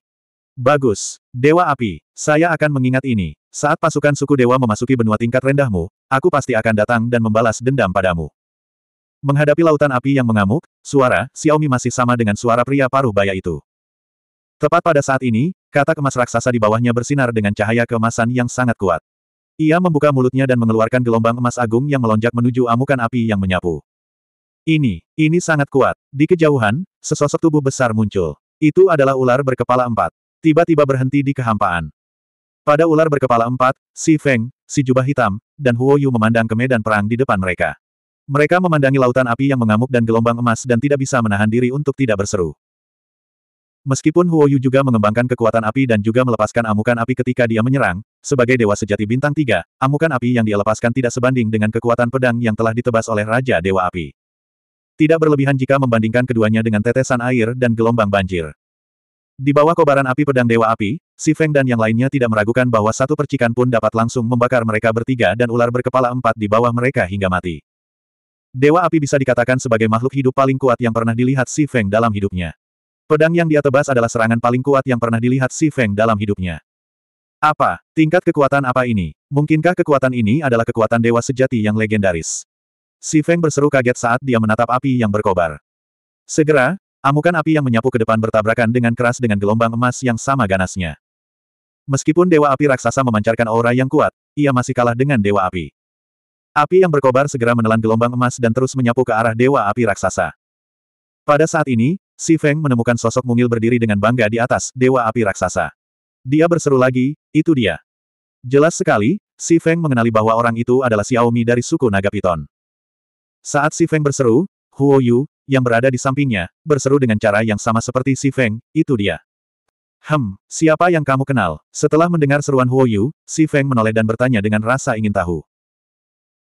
Bagus. Dewa Api, saya akan mengingat ini. Saat pasukan suku Dewa memasuki benua tingkat rendahmu, aku pasti akan datang dan membalas dendam padamu. Menghadapi lautan api yang mengamuk, suara Xiaomi masih sama dengan suara pria paruh baya itu. Tepat pada saat ini, kata kemas raksasa di bawahnya bersinar dengan cahaya kemasan yang sangat kuat. Ia membuka mulutnya dan mengeluarkan gelombang emas agung yang melonjak menuju amukan api yang menyapu. Ini, ini sangat kuat. Di kejauhan, sesosok tubuh besar muncul. Itu adalah ular berkepala empat tiba-tiba berhenti di kehampaan. Pada ular berkepala empat, si Feng, si jubah hitam, dan Huo Yu memandang ke medan perang di depan mereka. Mereka memandangi lautan api yang mengamuk dan gelombang emas dan tidak bisa menahan diri untuk tidak berseru. Meskipun Huo Yu juga mengembangkan kekuatan api dan juga melepaskan amukan api ketika dia menyerang, sebagai dewa sejati bintang tiga, amukan api yang dia lepaskan tidak sebanding dengan kekuatan pedang yang telah ditebas oleh Raja Dewa Api. Tidak berlebihan jika membandingkan keduanya dengan tetesan air dan gelombang banjir. Di bawah kobaran api pedang Dewa Api, Si Feng dan yang lainnya tidak meragukan bahwa satu percikan pun dapat langsung membakar mereka bertiga dan ular berkepala empat di bawah mereka hingga mati. Dewa Api bisa dikatakan sebagai makhluk hidup paling kuat yang pernah dilihat Si Feng dalam hidupnya. Pedang yang dia tebas adalah serangan paling kuat yang pernah dilihat Si Feng dalam hidupnya. Apa, tingkat kekuatan apa ini? Mungkinkah kekuatan ini adalah kekuatan dewa sejati yang legendaris? Si Feng berseru kaget saat dia menatap api yang berkobar. Segera, Amukan api yang menyapu ke depan bertabrakan dengan keras dengan gelombang emas yang sama ganasnya. Meskipun Dewa Api Raksasa memancarkan aura yang kuat, ia masih kalah dengan Dewa Api. Api yang berkobar segera menelan gelombang emas dan terus menyapu ke arah Dewa Api Raksasa. Pada saat ini, Si Feng menemukan sosok mungil berdiri dengan bangga di atas Dewa Api Raksasa. Dia berseru lagi, itu dia. Jelas sekali, Si Feng mengenali bahwa orang itu adalah Xiaomi dari suku Naga Piton. Saat Si Feng berseru, Huo Yu, yang berada di sampingnya, berseru dengan cara yang sama seperti Si Feng, itu dia. Hem, siapa yang kamu kenal? Setelah mendengar seruan Huo Yu, Si Feng menoleh dan bertanya dengan rasa ingin tahu.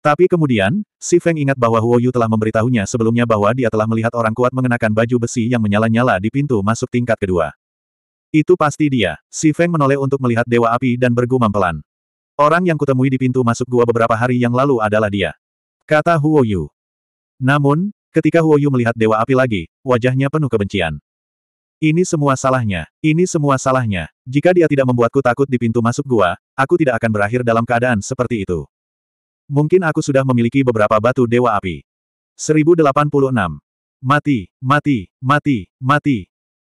Tapi kemudian, Si Feng ingat bahwa Huo Yu telah memberitahunya sebelumnya bahwa dia telah melihat orang kuat mengenakan baju besi yang menyala-nyala di pintu masuk tingkat kedua. Itu pasti dia. Si Feng menoleh untuk melihat Dewa Api dan bergumam pelan. Orang yang kutemui di pintu masuk gua beberapa hari yang lalu adalah dia. Kata Huo Yu. Namun, Ketika Huoyu melihat Dewa Api lagi, wajahnya penuh kebencian. Ini semua salahnya, ini semua salahnya. Jika dia tidak membuatku takut di pintu masuk gua, aku tidak akan berakhir dalam keadaan seperti itu. Mungkin aku sudah memiliki beberapa batu Dewa Api. 1086. Mati, mati, mati, mati.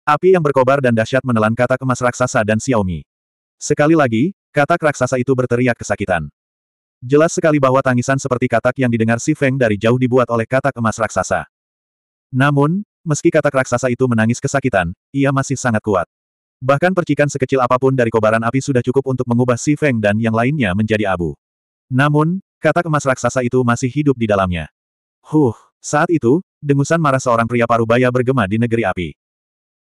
Api yang berkobar dan dahsyat menelan katak emas raksasa dan Xiaomi. Sekali lagi, katak raksasa itu berteriak kesakitan. Jelas sekali bahwa tangisan seperti katak yang didengar si Feng dari jauh dibuat oleh katak emas raksasa. Namun, meski katak raksasa itu menangis kesakitan, ia masih sangat kuat. Bahkan percikan sekecil apapun dari kobaran api sudah cukup untuk mengubah si Feng dan yang lainnya menjadi abu. Namun, katak emas raksasa itu masih hidup di dalamnya. Huh, saat itu, dengusan marah seorang pria parubaya bergema di negeri api.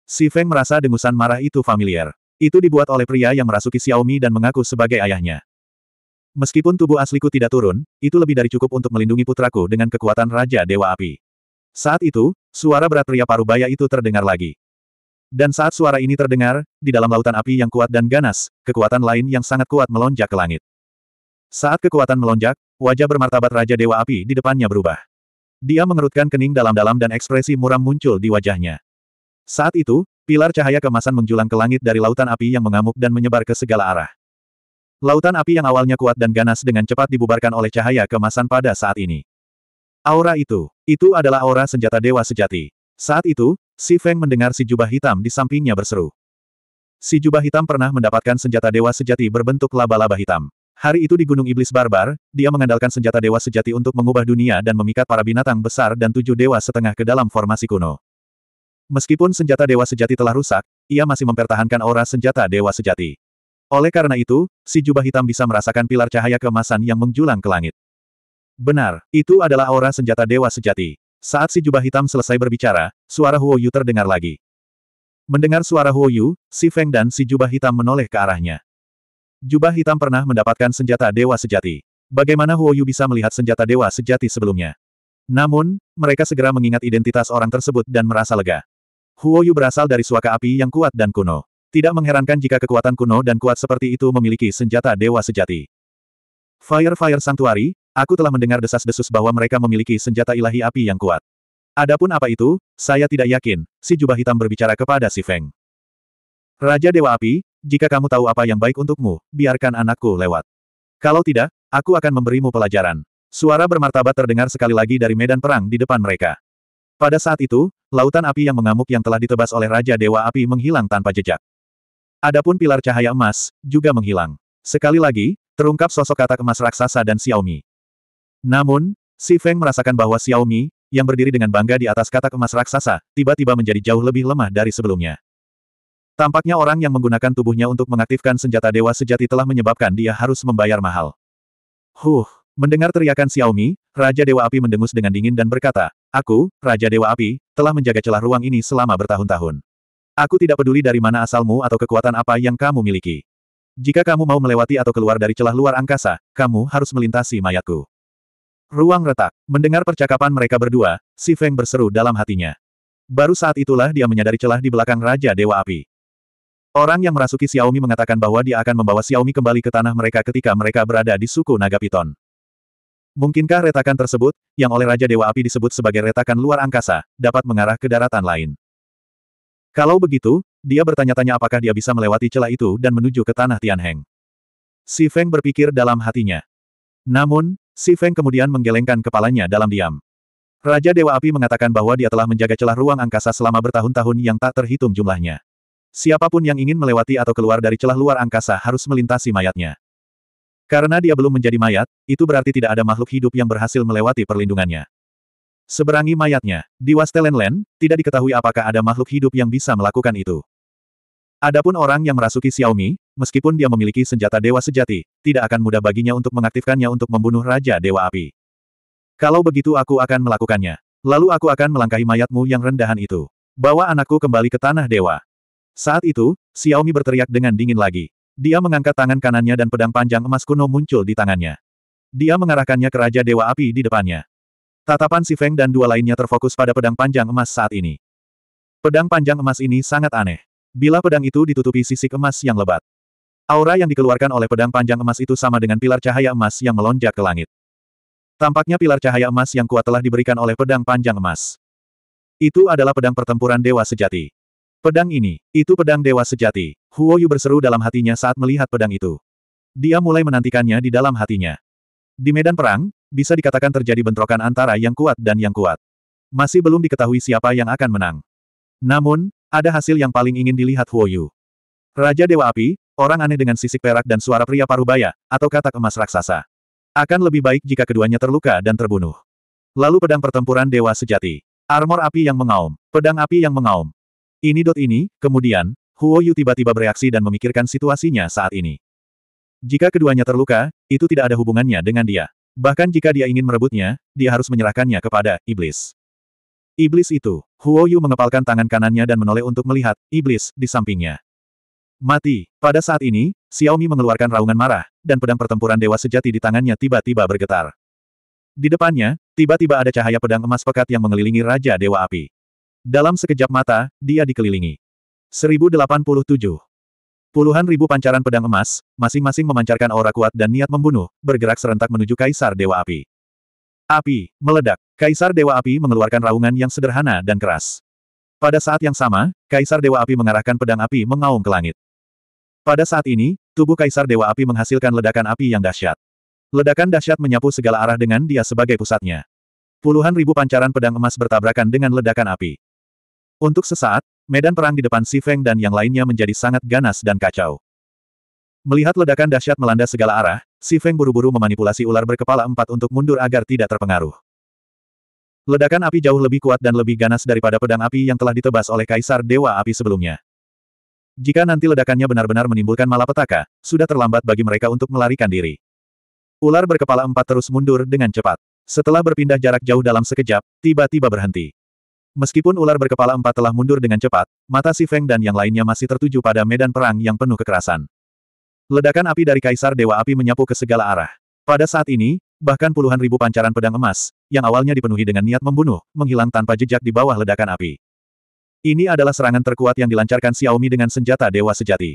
Si Feng merasa dengusan marah itu familiar. Itu dibuat oleh pria yang merasuki Xiaomi dan mengaku sebagai ayahnya. Meskipun tubuh asliku tidak turun, itu lebih dari cukup untuk melindungi putraku dengan kekuatan Raja Dewa Api. Saat itu, suara berat pria parubaya itu terdengar lagi. Dan saat suara ini terdengar, di dalam lautan api yang kuat dan ganas, kekuatan lain yang sangat kuat melonjak ke langit. Saat kekuatan melonjak, wajah bermartabat Raja Dewa Api di depannya berubah. Dia mengerutkan kening dalam-dalam dan ekspresi muram muncul di wajahnya. Saat itu, pilar cahaya kemasan menjulang ke langit dari lautan api yang mengamuk dan menyebar ke segala arah. Lautan api yang awalnya kuat dan ganas dengan cepat dibubarkan oleh cahaya kemasan pada saat ini. Aura itu, itu adalah aura senjata dewa sejati. Saat itu, Si Feng mendengar si jubah hitam di sampingnya berseru. Si jubah hitam pernah mendapatkan senjata dewa sejati berbentuk laba-laba hitam. Hari itu di Gunung Iblis Barbar, dia mengandalkan senjata dewa sejati untuk mengubah dunia dan memikat para binatang besar dan tujuh dewa setengah ke dalam formasi kuno. Meskipun senjata dewa sejati telah rusak, ia masih mempertahankan aura senjata dewa sejati. Oleh karena itu, si jubah hitam bisa merasakan pilar cahaya kemasan yang menjulang ke langit. Benar, itu adalah aura senjata dewa sejati. Saat si jubah hitam selesai berbicara, suara Huo Yu terdengar lagi. Mendengar suara Huo Yu, si Feng dan si jubah hitam menoleh ke arahnya. Jubah hitam pernah mendapatkan senjata dewa sejati. Bagaimana Huo Yu bisa melihat senjata dewa sejati sebelumnya? Namun, mereka segera mengingat identitas orang tersebut dan merasa lega. Huo Yu berasal dari suaka api yang kuat dan kuno. Tidak mengherankan jika kekuatan kuno dan kuat seperti itu memiliki senjata dewa sejati. Fire Fire Sanctuary, aku telah mendengar desas-desus bahwa mereka memiliki senjata ilahi api yang kuat. Adapun apa itu, saya tidak yakin, si jubah hitam berbicara kepada si Feng. Raja Dewa Api, jika kamu tahu apa yang baik untukmu, biarkan anakku lewat. Kalau tidak, aku akan memberimu pelajaran. Suara bermartabat terdengar sekali lagi dari medan perang di depan mereka. Pada saat itu, lautan api yang mengamuk yang telah ditebas oleh Raja Dewa Api menghilang tanpa jejak. Adapun pilar cahaya emas, juga menghilang. Sekali lagi, terungkap sosok katak emas raksasa dan Xiaomi. Namun, Si Feng merasakan bahwa Xiaomi, yang berdiri dengan bangga di atas katak emas raksasa, tiba-tiba menjadi jauh lebih lemah dari sebelumnya. Tampaknya orang yang menggunakan tubuhnya untuk mengaktifkan senjata dewa sejati telah menyebabkan dia harus membayar mahal. Huh, mendengar teriakan Xiaomi, Raja Dewa Api mendengus dengan dingin dan berkata, Aku, Raja Dewa Api, telah menjaga celah ruang ini selama bertahun-tahun. Aku tidak peduli dari mana asalmu atau kekuatan apa yang kamu miliki. Jika kamu mau melewati atau keluar dari celah luar angkasa, kamu harus melintasi mayatku. Ruang retak. Mendengar percakapan mereka berdua, Si Feng berseru dalam hatinya. Baru saat itulah dia menyadari celah di belakang Raja Dewa Api. Orang yang merasuki Xiaomi mengatakan bahwa dia akan membawa Xiaomi kembali ke tanah mereka ketika mereka berada di suku Naga Piton. Mungkinkah retakan tersebut, yang oleh Raja Dewa Api disebut sebagai retakan luar angkasa, dapat mengarah ke daratan lain? Kalau begitu, dia bertanya-tanya apakah dia bisa melewati celah itu dan menuju ke tanah Tianheng. Si Feng berpikir dalam hatinya. Namun, si Feng kemudian menggelengkan kepalanya dalam diam. Raja Dewa Api mengatakan bahwa dia telah menjaga celah ruang angkasa selama bertahun-tahun yang tak terhitung jumlahnya. Siapapun yang ingin melewati atau keluar dari celah luar angkasa harus melintasi mayatnya. Karena dia belum menjadi mayat, itu berarti tidak ada makhluk hidup yang berhasil melewati perlindungannya. Seberangi mayatnya, di Wastelenland, tidak diketahui apakah ada makhluk hidup yang bisa melakukan itu. Adapun orang yang merasuki Xiaomi, meskipun dia memiliki senjata dewa sejati, tidak akan mudah baginya untuk mengaktifkannya untuk membunuh Raja Dewa Api. Kalau begitu aku akan melakukannya. Lalu aku akan melangkahi mayatmu yang rendahan itu. Bawa anakku kembali ke tanah dewa. Saat itu, Xiaomi berteriak dengan dingin lagi. Dia mengangkat tangan kanannya dan pedang panjang emas kuno muncul di tangannya. Dia mengarahkannya ke Raja Dewa Api di depannya. Tatapan si Feng dan dua lainnya terfokus pada pedang panjang emas saat ini. Pedang panjang emas ini sangat aneh. Bila pedang itu ditutupi sisik emas yang lebat. Aura yang dikeluarkan oleh pedang panjang emas itu sama dengan pilar cahaya emas yang melonjak ke langit. Tampaknya pilar cahaya emas yang kuat telah diberikan oleh pedang panjang emas. Itu adalah pedang pertempuran dewa sejati. Pedang ini, itu pedang dewa sejati. Huo Yu berseru dalam hatinya saat melihat pedang itu. Dia mulai menantikannya di dalam hatinya. Di medan perang, bisa dikatakan terjadi bentrokan antara yang kuat dan yang kuat. Masih belum diketahui siapa yang akan menang. Namun, ada hasil yang paling ingin dilihat Huo Yu. Raja Dewa Api, orang aneh dengan sisik perak dan suara pria parubaya, atau katak emas raksasa. Akan lebih baik jika keduanya terluka dan terbunuh. Lalu pedang pertempuran Dewa Sejati. Armor api yang mengaum. Pedang api yang mengaum. Ini dot ini, kemudian, Huo Yu tiba-tiba bereaksi dan memikirkan situasinya saat ini. Jika keduanya terluka, itu tidak ada hubungannya dengan dia. Bahkan jika dia ingin merebutnya, dia harus menyerahkannya kepada iblis. Iblis itu, Huo Yu mengepalkan tangan kanannya dan menoleh untuk melihat iblis di sampingnya. Mati. Pada saat ini, Xiaomi mengeluarkan raungan marah, dan pedang pertempuran dewa sejati di tangannya tiba-tiba bergetar. Di depannya, tiba-tiba ada cahaya pedang emas pekat yang mengelilingi Raja Dewa Api. Dalam sekejap mata, dia dikelilingi. 1087. Puluhan ribu pancaran pedang emas, masing-masing memancarkan aura kuat dan niat membunuh, bergerak serentak menuju Kaisar Dewa Api. Api, meledak. Kaisar Dewa Api mengeluarkan raungan yang sederhana dan keras. Pada saat yang sama, Kaisar Dewa Api mengarahkan pedang api mengaum ke langit. Pada saat ini, tubuh Kaisar Dewa Api menghasilkan ledakan api yang dahsyat. Ledakan dahsyat menyapu segala arah dengan dia sebagai pusatnya. Puluhan ribu pancaran pedang emas bertabrakan dengan ledakan api. Untuk sesaat, medan perang di depan Si Feng dan yang lainnya menjadi sangat ganas dan kacau. Melihat ledakan dahsyat melanda segala arah, Si Feng buru-buru memanipulasi ular berkepala empat untuk mundur agar tidak terpengaruh. Ledakan api jauh lebih kuat dan lebih ganas daripada pedang api yang telah ditebas oleh Kaisar Dewa Api sebelumnya. Jika nanti ledakannya benar-benar menimbulkan malapetaka, sudah terlambat bagi mereka untuk melarikan diri. Ular berkepala empat terus mundur dengan cepat. Setelah berpindah jarak jauh dalam sekejap, tiba-tiba berhenti. Meskipun ular berkepala empat telah mundur dengan cepat, mata si Feng dan yang lainnya masih tertuju pada medan perang yang penuh kekerasan. Ledakan api dari Kaisar Dewa Api menyapu ke segala arah. Pada saat ini, bahkan puluhan ribu pancaran pedang emas, yang awalnya dipenuhi dengan niat membunuh, menghilang tanpa jejak di bawah ledakan api. Ini adalah serangan terkuat yang dilancarkan Xiaomi dengan senjata Dewa Sejati.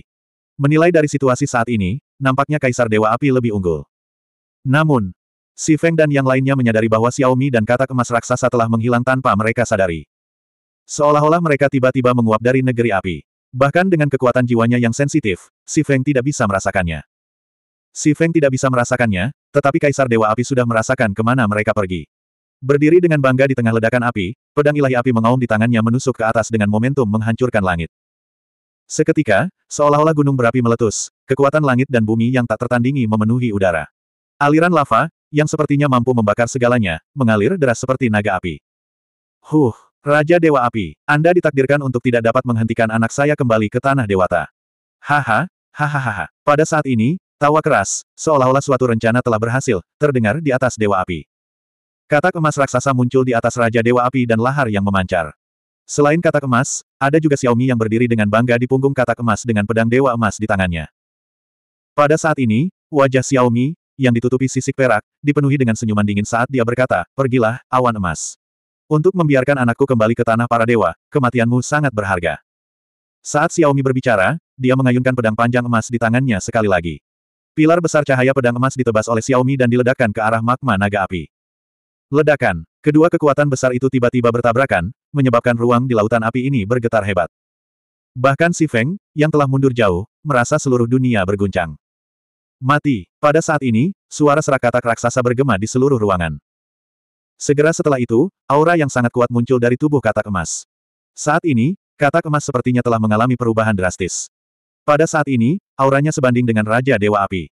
Menilai dari situasi saat ini, nampaknya Kaisar Dewa Api lebih unggul. Namun, Si Feng dan yang lainnya menyadari bahwa Xiaomi dan katak emas raksasa telah menghilang tanpa mereka sadari. Seolah-olah mereka tiba-tiba menguap dari negeri api. Bahkan dengan kekuatan jiwanya yang sensitif, Si Feng tidak bisa merasakannya. Si Feng tidak bisa merasakannya, tetapi Kaisar Dewa Api sudah merasakan kemana mereka pergi. Berdiri dengan bangga di tengah ledakan api, pedang ilahi api mengaum di tangannya menusuk ke atas dengan momentum menghancurkan langit. Seketika, seolah-olah gunung berapi meletus, kekuatan langit dan bumi yang tak tertandingi memenuhi udara. Aliran lava, yang sepertinya mampu membakar segalanya, mengalir deras seperti naga api. Huh, Raja Dewa Api, Anda ditakdirkan untuk tidak dapat menghentikan anak saya kembali ke Tanah Dewata. Haha, hahaha. Pada saat ini, tawa keras, seolah-olah suatu rencana telah berhasil, terdengar di atas Dewa Api. Katak emas raksasa muncul di atas Raja Dewa Api dan lahar yang memancar. Selain katak emas, ada juga Xiaomi yang berdiri dengan bangga di punggung katak emas dengan pedang Dewa Emas di tangannya. Pada saat ini, wajah Xiaomi, yang ditutupi sisik perak, dipenuhi dengan senyuman dingin saat dia berkata, pergilah, awan emas. Untuk membiarkan anakku kembali ke tanah para dewa, kematianmu sangat berharga. Saat Xiaomi berbicara, dia mengayunkan pedang panjang emas di tangannya sekali lagi. Pilar besar cahaya pedang emas ditebas oleh Xiaomi dan diledakkan ke arah magma naga api. Ledakan, kedua kekuatan besar itu tiba-tiba bertabrakan, menyebabkan ruang di lautan api ini bergetar hebat. Bahkan si Feng, yang telah mundur jauh, merasa seluruh dunia berguncang. Mati. Pada saat ini, suara serak serakatak raksasa bergema di seluruh ruangan. Segera setelah itu, aura yang sangat kuat muncul dari tubuh katak emas. Saat ini, katak emas sepertinya telah mengalami perubahan drastis. Pada saat ini, auranya sebanding dengan Raja Dewa Api.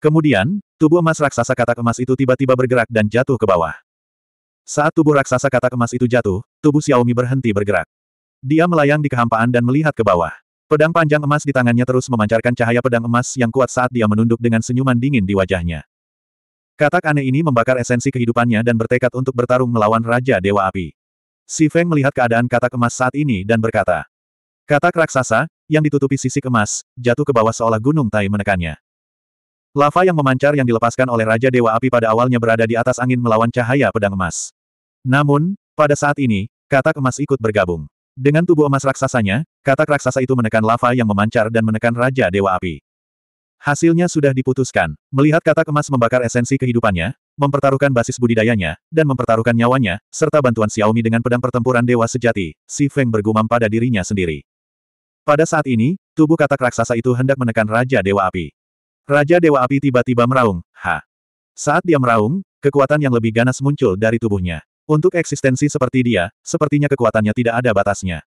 Kemudian, tubuh emas raksasa katak emas itu tiba-tiba bergerak dan jatuh ke bawah. Saat tubuh raksasa katak emas itu jatuh, tubuh Xiaomi berhenti bergerak. Dia melayang di kehampaan dan melihat ke bawah. Pedang panjang emas di tangannya terus memancarkan cahaya pedang emas yang kuat saat dia menunduk dengan senyuman dingin di wajahnya. Katak aneh ini membakar esensi kehidupannya dan bertekad untuk bertarung melawan Raja Dewa Api. Si Feng melihat keadaan katak emas saat ini dan berkata. Katak raksasa, yang ditutupi sisik emas, jatuh ke bawah seolah gunung tai menekannya. Lava yang memancar yang dilepaskan oleh Raja Dewa Api pada awalnya berada di atas angin melawan cahaya pedang emas. Namun, pada saat ini, katak emas ikut bergabung. Dengan tubuh emas raksasanya, katak raksasa itu menekan lava yang memancar dan menekan Raja Dewa Api. Hasilnya sudah diputuskan. Melihat katak emas membakar esensi kehidupannya, mempertaruhkan basis budidayanya, dan mempertaruhkan nyawanya, serta bantuan Xiaomi dengan pedang pertempuran dewa sejati, Si Feng bergumam pada dirinya sendiri. Pada saat ini, tubuh katak raksasa itu hendak menekan Raja Dewa Api. Raja Dewa Api tiba-tiba meraung, ha. Saat dia meraung, kekuatan yang lebih ganas muncul dari tubuhnya. Untuk eksistensi seperti dia, sepertinya kekuatannya tidak ada batasnya.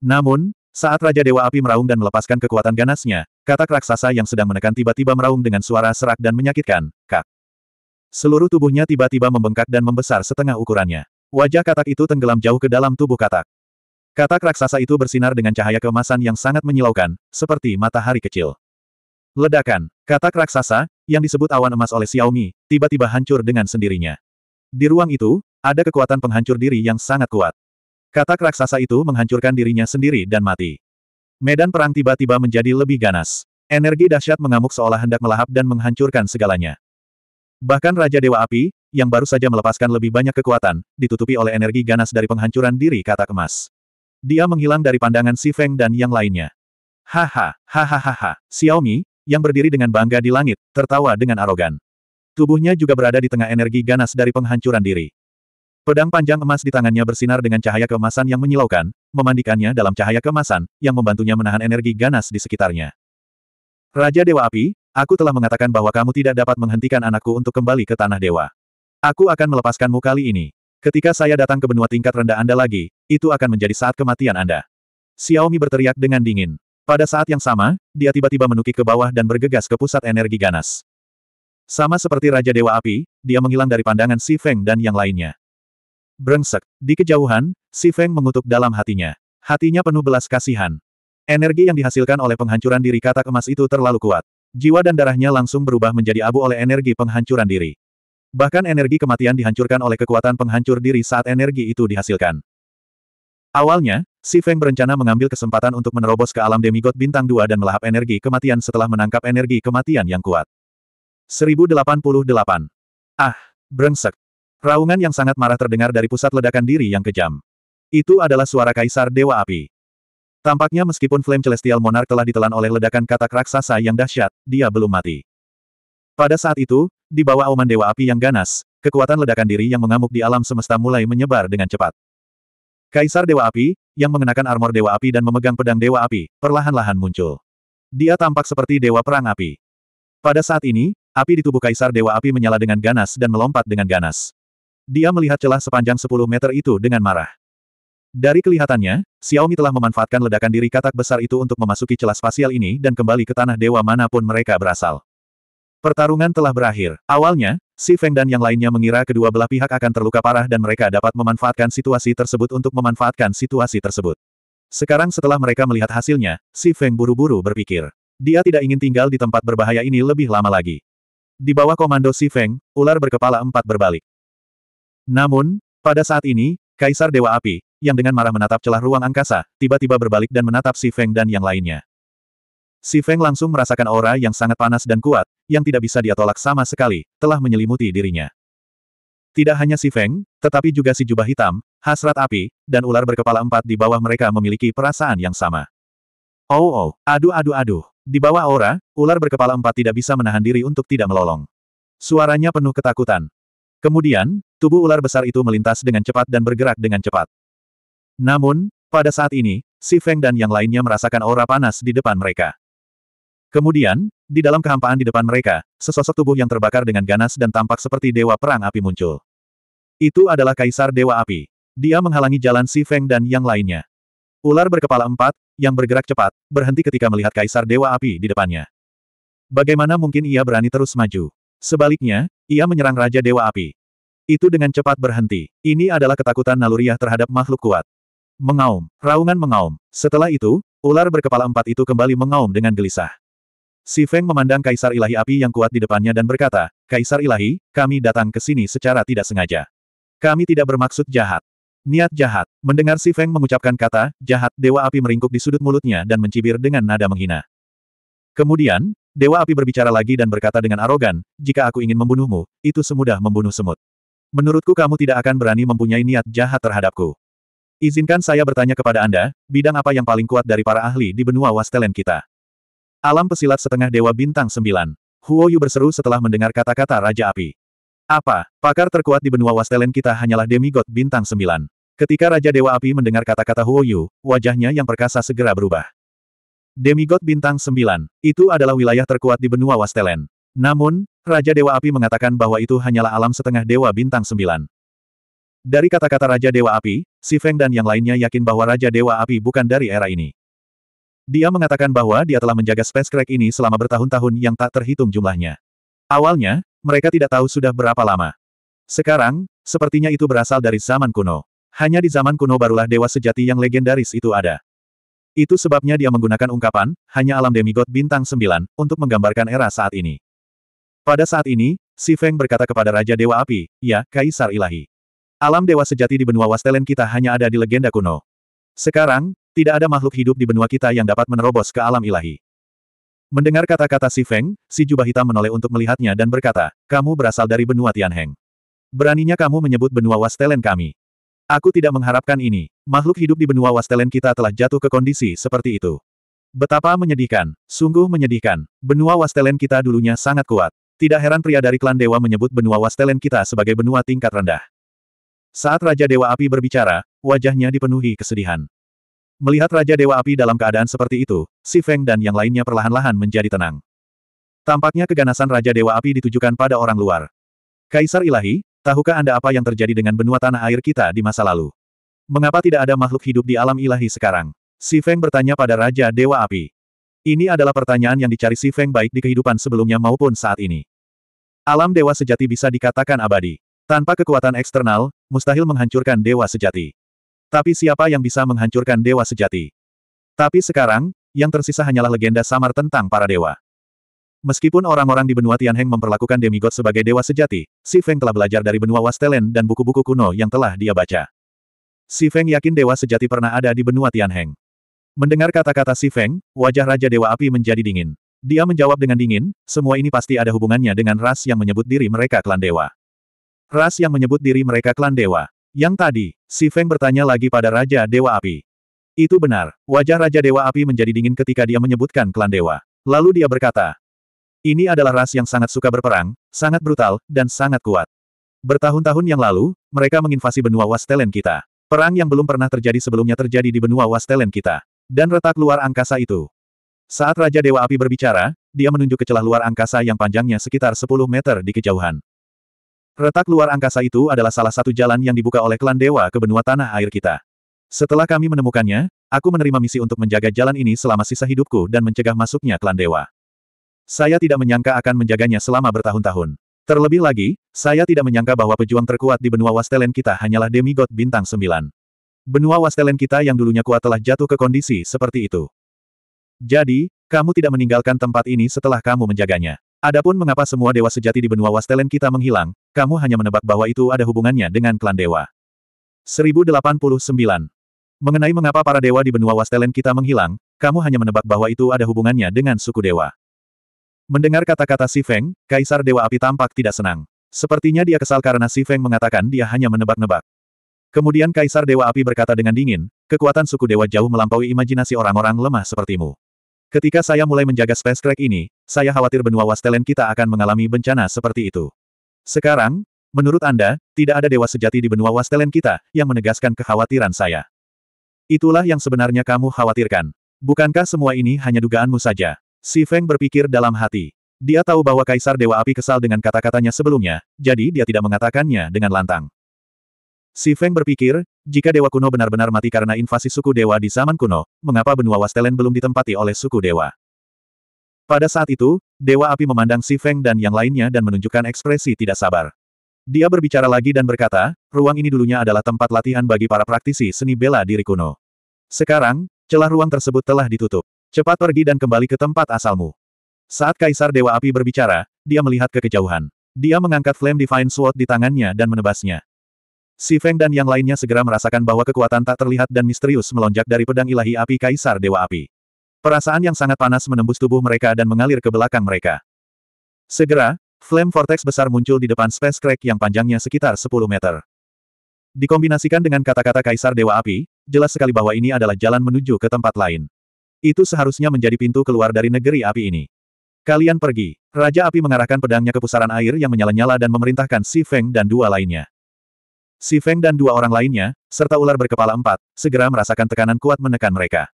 Namun, saat Raja Dewa Api meraung dan melepaskan kekuatan ganasnya, katak raksasa yang sedang menekan tiba-tiba meraung dengan suara serak dan menyakitkan, kak. Seluruh tubuhnya tiba-tiba membengkak dan membesar setengah ukurannya. Wajah katak itu tenggelam jauh ke dalam tubuh katak. Katak raksasa itu bersinar dengan cahaya keemasan yang sangat menyilaukan, seperti matahari kecil. Ledakan, katak raksasa, yang disebut awan emas oleh Xiaomi, tiba-tiba hancur dengan sendirinya. Di ruang itu, ada kekuatan penghancur diri yang sangat kuat. Katak raksasa itu menghancurkan dirinya sendiri dan mati. Medan perang tiba-tiba menjadi lebih ganas. Energi dahsyat mengamuk seolah hendak melahap dan menghancurkan segalanya. Bahkan Raja Dewa Api, yang baru saja melepaskan lebih banyak kekuatan, ditutupi oleh energi ganas dari penghancuran diri kata emas. Dia menghilang dari pandangan Si Feng dan yang lainnya. Haha, hahaha, Xiaomi, yang berdiri dengan bangga di langit, tertawa dengan arogan. Tubuhnya juga berada di tengah energi ganas dari penghancuran diri. Pedang panjang emas di tangannya bersinar dengan cahaya keemasan yang menyilaukan, memandikannya dalam cahaya keemasan, yang membantunya menahan energi ganas di sekitarnya. Raja Dewa Api, aku telah mengatakan bahwa kamu tidak dapat menghentikan anakku untuk kembali ke Tanah Dewa. Aku akan melepaskanmu kali ini. Ketika saya datang ke benua tingkat rendah Anda lagi, itu akan menjadi saat kematian Anda. Xiaomi berteriak dengan dingin. Pada saat yang sama, dia tiba-tiba menukik ke bawah dan bergegas ke pusat energi ganas. Sama seperti Raja Dewa Api, dia menghilang dari pandangan Si Feng dan yang lainnya. Brengsek. Di kejauhan, si Feng mengutuk dalam hatinya. Hatinya penuh belas kasihan. Energi yang dihasilkan oleh penghancuran diri kata emas itu terlalu kuat. Jiwa dan darahnya langsung berubah menjadi abu oleh energi penghancuran diri. Bahkan energi kematian dihancurkan oleh kekuatan penghancur diri saat energi itu dihasilkan. Awalnya, Si Feng berencana mengambil kesempatan untuk menerobos ke alam demigod bintang 2 dan melahap energi kematian setelah menangkap energi kematian yang kuat. 1088. Ah, brengsek. Raungan yang sangat marah terdengar dari pusat ledakan diri yang kejam. Itu adalah suara Kaisar Dewa Api. Tampaknya meskipun Flame Celestial Monarch telah ditelan oleh ledakan katak raksasa yang dahsyat, dia belum mati. Pada saat itu, di bawah auman Dewa Api yang ganas, kekuatan ledakan diri yang mengamuk di alam semesta mulai menyebar dengan cepat. Kaisar Dewa Api, yang mengenakan armor Dewa Api dan memegang pedang Dewa Api, perlahan-lahan muncul. Dia tampak seperti Dewa Perang Api. Pada saat ini, api di tubuh Kaisar Dewa Api menyala dengan ganas dan melompat dengan ganas. Dia melihat celah sepanjang 10 meter itu dengan marah. Dari kelihatannya, Xiaomi telah memanfaatkan ledakan diri katak besar itu untuk memasuki celah spasial ini dan kembali ke tanah dewa manapun mereka berasal. Pertarungan telah berakhir. Awalnya, Si Feng dan yang lainnya mengira kedua belah pihak akan terluka parah dan mereka dapat memanfaatkan situasi tersebut untuk memanfaatkan situasi tersebut. Sekarang setelah mereka melihat hasilnya, Si Feng buru-buru berpikir. Dia tidak ingin tinggal di tempat berbahaya ini lebih lama lagi. Di bawah komando Si Feng, ular berkepala empat berbalik. Namun, pada saat ini, Kaisar Dewa Api, yang dengan marah menatap celah ruang angkasa, tiba-tiba berbalik dan menatap Si Feng dan yang lainnya. Si Feng langsung merasakan aura yang sangat panas dan kuat, yang tidak bisa dia tolak sama sekali, telah menyelimuti dirinya. Tidak hanya Si Feng, tetapi juga si jubah hitam, hasrat api, dan ular berkepala empat di bawah mereka memiliki perasaan yang sama. Oh oh, aduh aduh aduh. Di bawah aura, ular berkepala empat tidak bisa menahan diri untuk tidak melolong. Suaranya penuh ketakutan. Kemudian, tubuh ular besar itu melintas dengan cepat dan bergerak dengan cepat. Namun, pada saat ini, Si Feng dan yang lainnya merasakan aura panas di depan mereka. Kemudian, di dalam kehampaan di depan mereka, sesosok tubuh yang terbakar dengan ganas dan tampak seperti dewa perang api muncul. Itu adalah Kaisar Dewa Api. Dia menghalangi jalan Si Feng dan yang lainnya. Ular berkepala empat, yang bergerak cepat, berhenti ketika melihat Kaisar Dewa Api di depannya. Bagaimana mungkin ia berani terus maju? Sebaliknya, ia menyerang Raja Dewa Api. Itu dengan cepat berhenti. Ini adalah ketakutan naluriah terhadap makhluk kuat. Mengaum. Raungan mengaum. Setelah itu, ular berkepala empat itu kembali mengaum dengan gelisah. Si Feng memandang Kaisar Ilahi Api yang kuat di depannya dan berkata, Kaisar Ilahi, kami datang ke sini secara tidak sengaja. Kami tidak bermaksud jahat. Niat jahat. Mendengar Si Feng mengucapkan kata, jahat, Dewa Api meringkuk di sudut mulutnya dan mencibir dengan nada menghina. Kemudian, Dewa api berbicara lagi dan berkata dengan arogan, jika aku ingin membunuhmu, itu semudah membunuh semut. Menurutku kamu tidak akan berani mempunyai niat jahat terhadapku. Izinkan saya bertanya kepada Anda, bidang apa yang paling kuat dari para ahli di benua Wastelen kita? Alam pesilat setengah Dewa Bintang sembilan." Huo Yu berseru setelah mendengar kata-kata Raja Api. Apa, pakar terkuat di benua Wastelen kita hanyalah demigod bintang sembilan? Ketika Raja Dewa Api mendengar kata-kata Huo Yu, wajahnya yang perkasa segera berubah. Demigod bintang 9, itu adalah wilayah terkuat di benua Wastelen. Namun, Raja Dewa Api mengatakan bahwa itu hanyalah alam setengah Dewa bintang 9. Dari kata-kata Raja Dewa Api, Si Feng dan yang lainnya yakin bahwa Raja Dewa Api bukan dari era ini. Dia mengatakan bahwa dia telah menjaga Space ini selama bertahun-tahun yang tak terhitung jumlahnya. Awalnya, mereka tidak tahu sudah berapa lama. Sekarang, sepertinya itu berasal dari zaman kuno. Hanya di zaman kuno barulah dewa sejati yang legendaris itu ada. Itu sebabnya dia menggunakan ungkapan, hanya alam demigod bintang sembilan, untuk menggambarkan era saat ini. Pada saat ini, Si Feng berkata kepada Raja Dewa Api, ya, Kaisar Ilahi. Alam dewa sejati di benua Wastelen kita hanya ada di legenda kuno. Sekarang, tidak ada makhluk hidup di benua kita yang dapat menerobos ke alam ilahi. Mendengar kata-kata Si Feng, si jubah hitam menoleh untuk melihatnya dan berkata, kamu berasal dari benua Tianheng. Beraninya kamu menyebut benua Wastelen kami. Aku tidak mengharapkan ini. Makhluk hidup di benua Wastelen kita telah jatuh ke kondisi seperti itu. Betapa menyedihkan, sungguh menyedihkan. Benua Wastelen kita dulunya sangat kuat. Tidak heran pria dari klan dewa menyebut benua Wastelen kita sebagai benua tingkat rendah. Saat Raja Dewa Api berbicara, wajahnya dipenuhi kesedihan. Melihat Raja Dewa Api dalam keadaan seperti itu, Si Feng dan yang lainnya perlahan-lahan menjadi tenang. Tampaknya keganasan Raja Dewa Api ditujukan pada orang luar. Kaisar Ilahi, tahukah Anda apa yang terjadi dengan benua tanah air kita di masa lalu? Mengapa tidak ada makhluk hidup di alam ilahi sekarang? Si Feng bertanya pada Raja Dewa Api. Ini adalah pertanyaan yang dicari Si Feng baik di kehidupan sebelumnya maupun saat ini. Alam dewa sejati bisa dikatakan abadi. Tanpa kekuatan eksternal, mustahil menghancurkan dewa sejati. Tapi siapa yang bisa menghancurkan dewa sejati? Tapi sekarang, yang tersisa hanyalah legenda samar tentang para dewa. Meskipun orang-orang di benua Tianheng memperlakukan demigod sebagai dewa sejati, Si Feng telah belajar dari benua Wastelen dan buku-buku kuno yang telah dia baca. Si Feng yakin dewa sejati pernah ada di benua Tianheng. Mendengar kata-kata Si Feng, wajah Raja Dewa Api menjadi dingin. Dia menjawab dengan dingin, semua ini pasti ada hubungannya dengan ras yang menyebut diri mereka klan dewa. Ras yang menyebut diri mereka klan dewa. Yang tadi, Si Feng bertanya lagi pada Raja Dewa Api. Itu benar, wajah Raja Dewa Api menjadi dingin ketika dia menyebutkan klan dewa. Lalu dia berkata, ini adalah ras yang sangat suka berperang, sangat brutal, dan sangat kuat. Bertahun-tahun yang lalu, mereka menginvasi benua Wastelen kita. Perang yang belum pernah terjadi sebelumnya terjadi di benua Wastelen kita. Dan retak luar angkasa itu. Saat Raja Dewa Api berbicara, dia menunjuk ke celah luar angkasa yang panjangnya sekitar 10 meter di kejauhan. Retak luar angkasa itu adalah salah satu jalan yang dibuka oleh klan dewa ke benua tanah air kita. Setelah kami menemukannya, aku menerima misi untuk menjaga jalan ini selama sisa hidupku dan mencegah masuknya klan dewa. Saya tidak menyangka akan menjaganya selama bertahun-tahun. Terlebih lagi, saya tidak menyangka bahwa pejuang terkuat di benua Wastelen kita hanyalah demigod bintang sembilan. Benua Wastelen kita yang dulunya kuat telah jatuh ke kondisi seperti itu. Jadi, kamu tidak meninggalkan tempat ini setelah kamu menjaganya. Adapun mengapa semua dewa sejati di benua Wastelen kita menghilang, kamu hanya menebak bahwa itu ada hubungannya dengan klan dewa. 1089. Mengenai mengapa para dewa di benua Wastelen kita menghilang, kamu hanya menebak bahwa itu ada hubungannya dengan suku dewa. Mendengar kata-kata Si Feng, Kaisar Dewa Api tampak tidak senang. Sepertinya dia kesal karena Si Feng mengatakan dia hanya menebak-nebak. Kemudian Kaisar Dewa Api berkata dengan dingin, kekuatan suku Dewa jauh melampaui imajinasi orang-orang lemah sepertimu. Ketika saya mulai menjaga Space Crack ini, saya khawatir benua Wastelen kita akan mengalami bencana seperti itu. Sekarang, menurut Anda, tidak ada dewa sejati di benua Wastelen kita, yang menegaskan kekhawatiran saya. Itulah yang sebenarnya kamu khawatirkan. Bukankah semua ini hanya dugaanmu saja? Si Feng berpikir dalam hati. Dia tahu bahwa Kaisar Dewa Api kesal dengan kata-katanya sebelumnya, jadi dia tidak mengatakannya dengan lantang. Si Feng berpikir, jika Dewa Kuno benar-benar mati karena invasi suku Dewa di zaman kuno, mengapa benua Wastelen belum ditempati oleh suku Dewa? Pada saat itu, Dewa Api memandang Si Feng dan yang lainnya dan menunjukkan ekspresi tidak sabar. Dia berbicara lagi dan berkata, ruang ini dulunya adalah tempat latihan bagi para praktisi seni bela diri kuno. Sekarang, celah ruang tersebut telah ditutup. Cepat pergi dan kembali ke tempat asalmu. Saat Kaisar Dewa Api berbicara, dia melihat ke kejauhan. Dia mengangkat Flame Divine Sword di tangannya dan menebasnya. Si Feng dan yang lainnya segera merasakan bahwa kekuatan tak terlihat dan misterius melonjak dari pedang ilahi api Kaisar Dewa Api. Perasaan yang sangat panas menembus tubuh mereka dan mengalir ke belakang mereka. Segera, Flame Vortex besar muncul di depan Space Crack yang panjangnya sekitar 10 meter. Dikombinasikan dengan kata-kata Kaisar Dewa Api, jelas sekali bahwa ini adalah jalan menuju ke tempat lain. Itu seharusnya menjadi pintu keluar dari negeri api ini. Kalian pergi. Raja api mengarahkan pedangnya ke pusaran air yang menyala-nyala dan memerintahkan Si Feng dan dua lainnya. Si Feng dan dua orang lainnya, serta ular berkepala empat, segera merasakan tekanan kuat menekan mereka.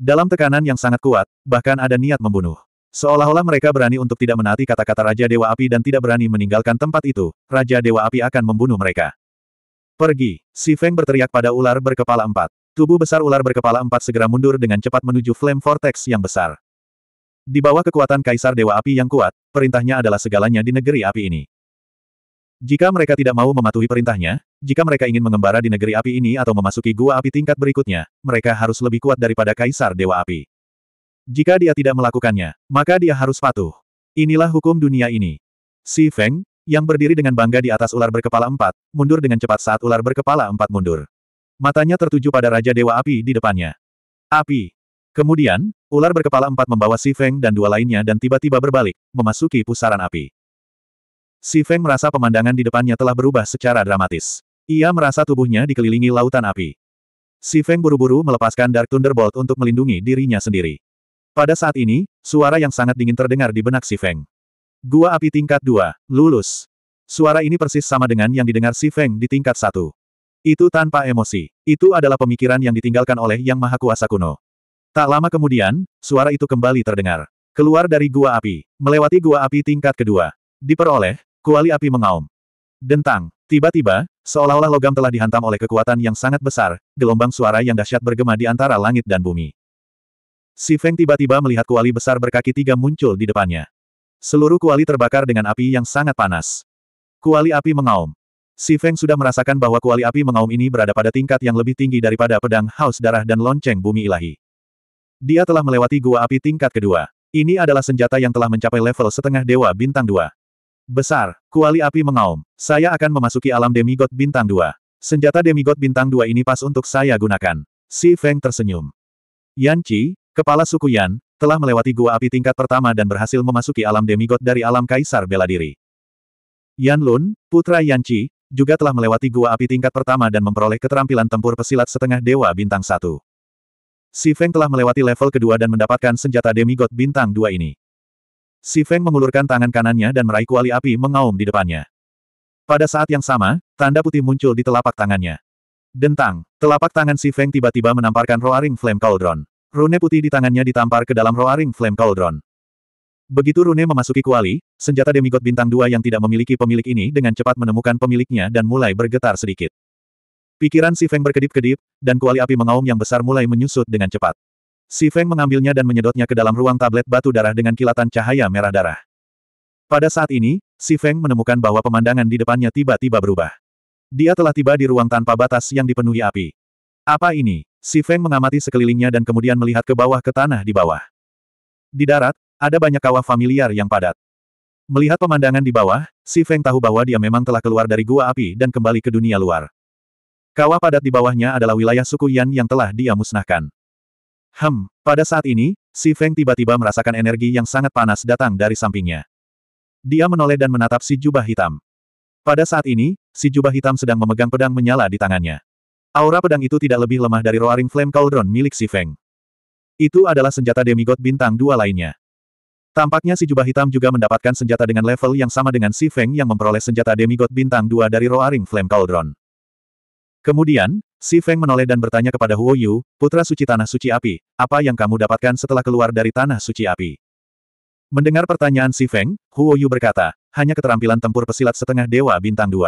Dalam tekanan yang sangat kuat, bahkan ada niat membunuh. Seolah-olah mereka berani untuk tidak menaati kata-kata Raja Dewa Api dan tidak berani meninggalkan tempat itu, Raja Dewa Api akan membunuh mereka. Pergi, Si Feng berteriak pada ular berkepala empat. Tubuh besar ular berkepala empat segera mundur dengan cepat menuju Flame Vortex yang besar. Di bawah kekuatan Kaisar Dewa Api yang kuat, perintahnya adalah segalanya di negeri api ini. Jika mereka tidak mau mematuhi perintahnya, jika mereka ingin mengembara di negeri api ini atau memasuki gua api tingkat berikutnya, mereka harus lebih kuat daripada Kaisar Dewa Api. Jika dia tidak melakukannya, maka dia harus patuh. Inilah hukum dunia ini. Si Feng, yang berdiri dengan bangga di atas ular berkepala empat, mundur dengan cepat saat ular berkepala empat mundur. Matanya tertuju pada Raja Dewa Api di depannya. Api. Kemudian, ular berkepala empat membawa Si Feng dan dua lainnya dan tiba-tiba berbalik, memasuki pusaran api. Si Feng merasa pemandangan di depannya telah berubah secara dramatis. Ia merasa tubuhnya dikelilingi lautan api. Si Feng buru-buru melepaskan Dark Thunderbolt untuk melindungi dirinya sendiri. Pada saat ini, suara yang sangat dingin terdengar di benak Si Feng. Gua api tingkat 2, lulus. Suara ini persis sama dengan yang didengar Si Feng di tingkat 1. Itu tanpa emosi. Itu adalah pemikiran yang ditinggalkan oleh Yang Maha Kuasa kuno. Tak lama kemudian, suara itu kembali terdengar. Keluar dari gua api. Melewati gua api tingkat kedua. Diperoleh, kuali api mengaum. Dentang. Tiba-tiba, seolah-olah logam telah dihantam oleh kekuatan yang sangat besar, gelombang suara yang dahsyat bergema di antara langit dan bumi. Si Feng tiba-tiba melihat kuali besar berkaki tiga muncul di depannya. Seluruh kuali terbakar dengan api yang sangat panas. Kuali api mengaum. Si Feng sudah merasakan bahwa kuali api mengaum ini berada pada tingkat yang lebih tinggi daripada pedang haus darah dan lonceng bumi ilahi. Dia telah melewati gua api tingkat kedua. Ini adalah senjata yang telah mencapai level setengah dewa bintang dua. Besar, kuali api mengaum. Saya akan memasuki alam demigod bintang dua. Senjata demigod bintang dua ini pas untuk saya gunakan. Si Feng tersenyum. Yan Qi, kepala suku Yan, telah melewati gua api tingkat pertama dan berhasil memasuki alam demigod dari alam kaisar bela diri. Yan Lun, putra Yan Qi, juga telah melewati gua api tingkat pertama dan memperoleh keterampilan tempur pesilat setengah dewa bintang satu. Si Feng telah melewati level kedua dan mendapatkan senjata demigod bintang dua ini. Si Feng mengulurkan tangan kanannya dan meraih kuali api mengaum di depannya. Pada saat yang sama, tanda putih muncul di telapak tangannya. Dentang, telapak tangan si Feng tiba-tiba menamparkan Roaring Flame Cauldron. Rune putih di tangannya ditampar ke dalam Roaring Flame Cauldron. Begitu Rune memasuki kuali, senjata demigod bintang dua yang tidak memiliki pemilik ini dengan cepat menemukan pemiliknya dan mulai bergetar sedikit. Pikiran Si Feng berkedip-kedip, dan kuali api mengaum yang besar mulai menyusut dengan cepat. Si Feng mengambilnya dan menyedotnya ke dalam ruang tablet batu darah dengan kilatan cahaya merah darah. Pada saat ini, Si Feng menemukan bahwa pemandangan di depannya tiba-tiba berubah. Dia telah tiba di ruang tanpa batas yang dipenuhi api. Apa ini? Si Feng mengamati sekelilingnya dan kemudian melihat ke bawah ke tanah di bawah. Di darat, ada banyak kawah familiar yang padat. Melihat pemandangan di bawah, Si Feng tahu bahwa dia memang telah keluar dari gua api dan kembali ke dunia luar. Kawah padat di bawahnya adalah wilayah suku Yan yang telah dia musnahkan. Hem, pada saat ini, Si Feng tiba-tiba merasakan energi yang sangat panas datang dari sampingnya. Dia menoleh dan menatap si jubah hitam. Pada saat ini, si jubah hitam sedang memegang pedang menyala di tangannya. Aura pedang itu tidak lebih lemah dari Roaring Flame Cauldron milik Si Feng. Itu adalah senjata demigod bintang dua lainnya. Tampaknya si jubah hitam juga mendapatkan senjata dengan level yang sama dengan si Feng yang memperoleh senjata demigod bintang 2 dari Roaring Flame Cauldron. Kemudian, si Feng menoleh dan bertanya kepada Huo Yu, putra suci tanah suci api, apa yang kamu dapatkan setelah keluar dari tanah suci api? Mendengar pertanyaan si Feng, Huo Yu berkata, hanya keterampilan tempur pesilat setengah dewa bintang 2.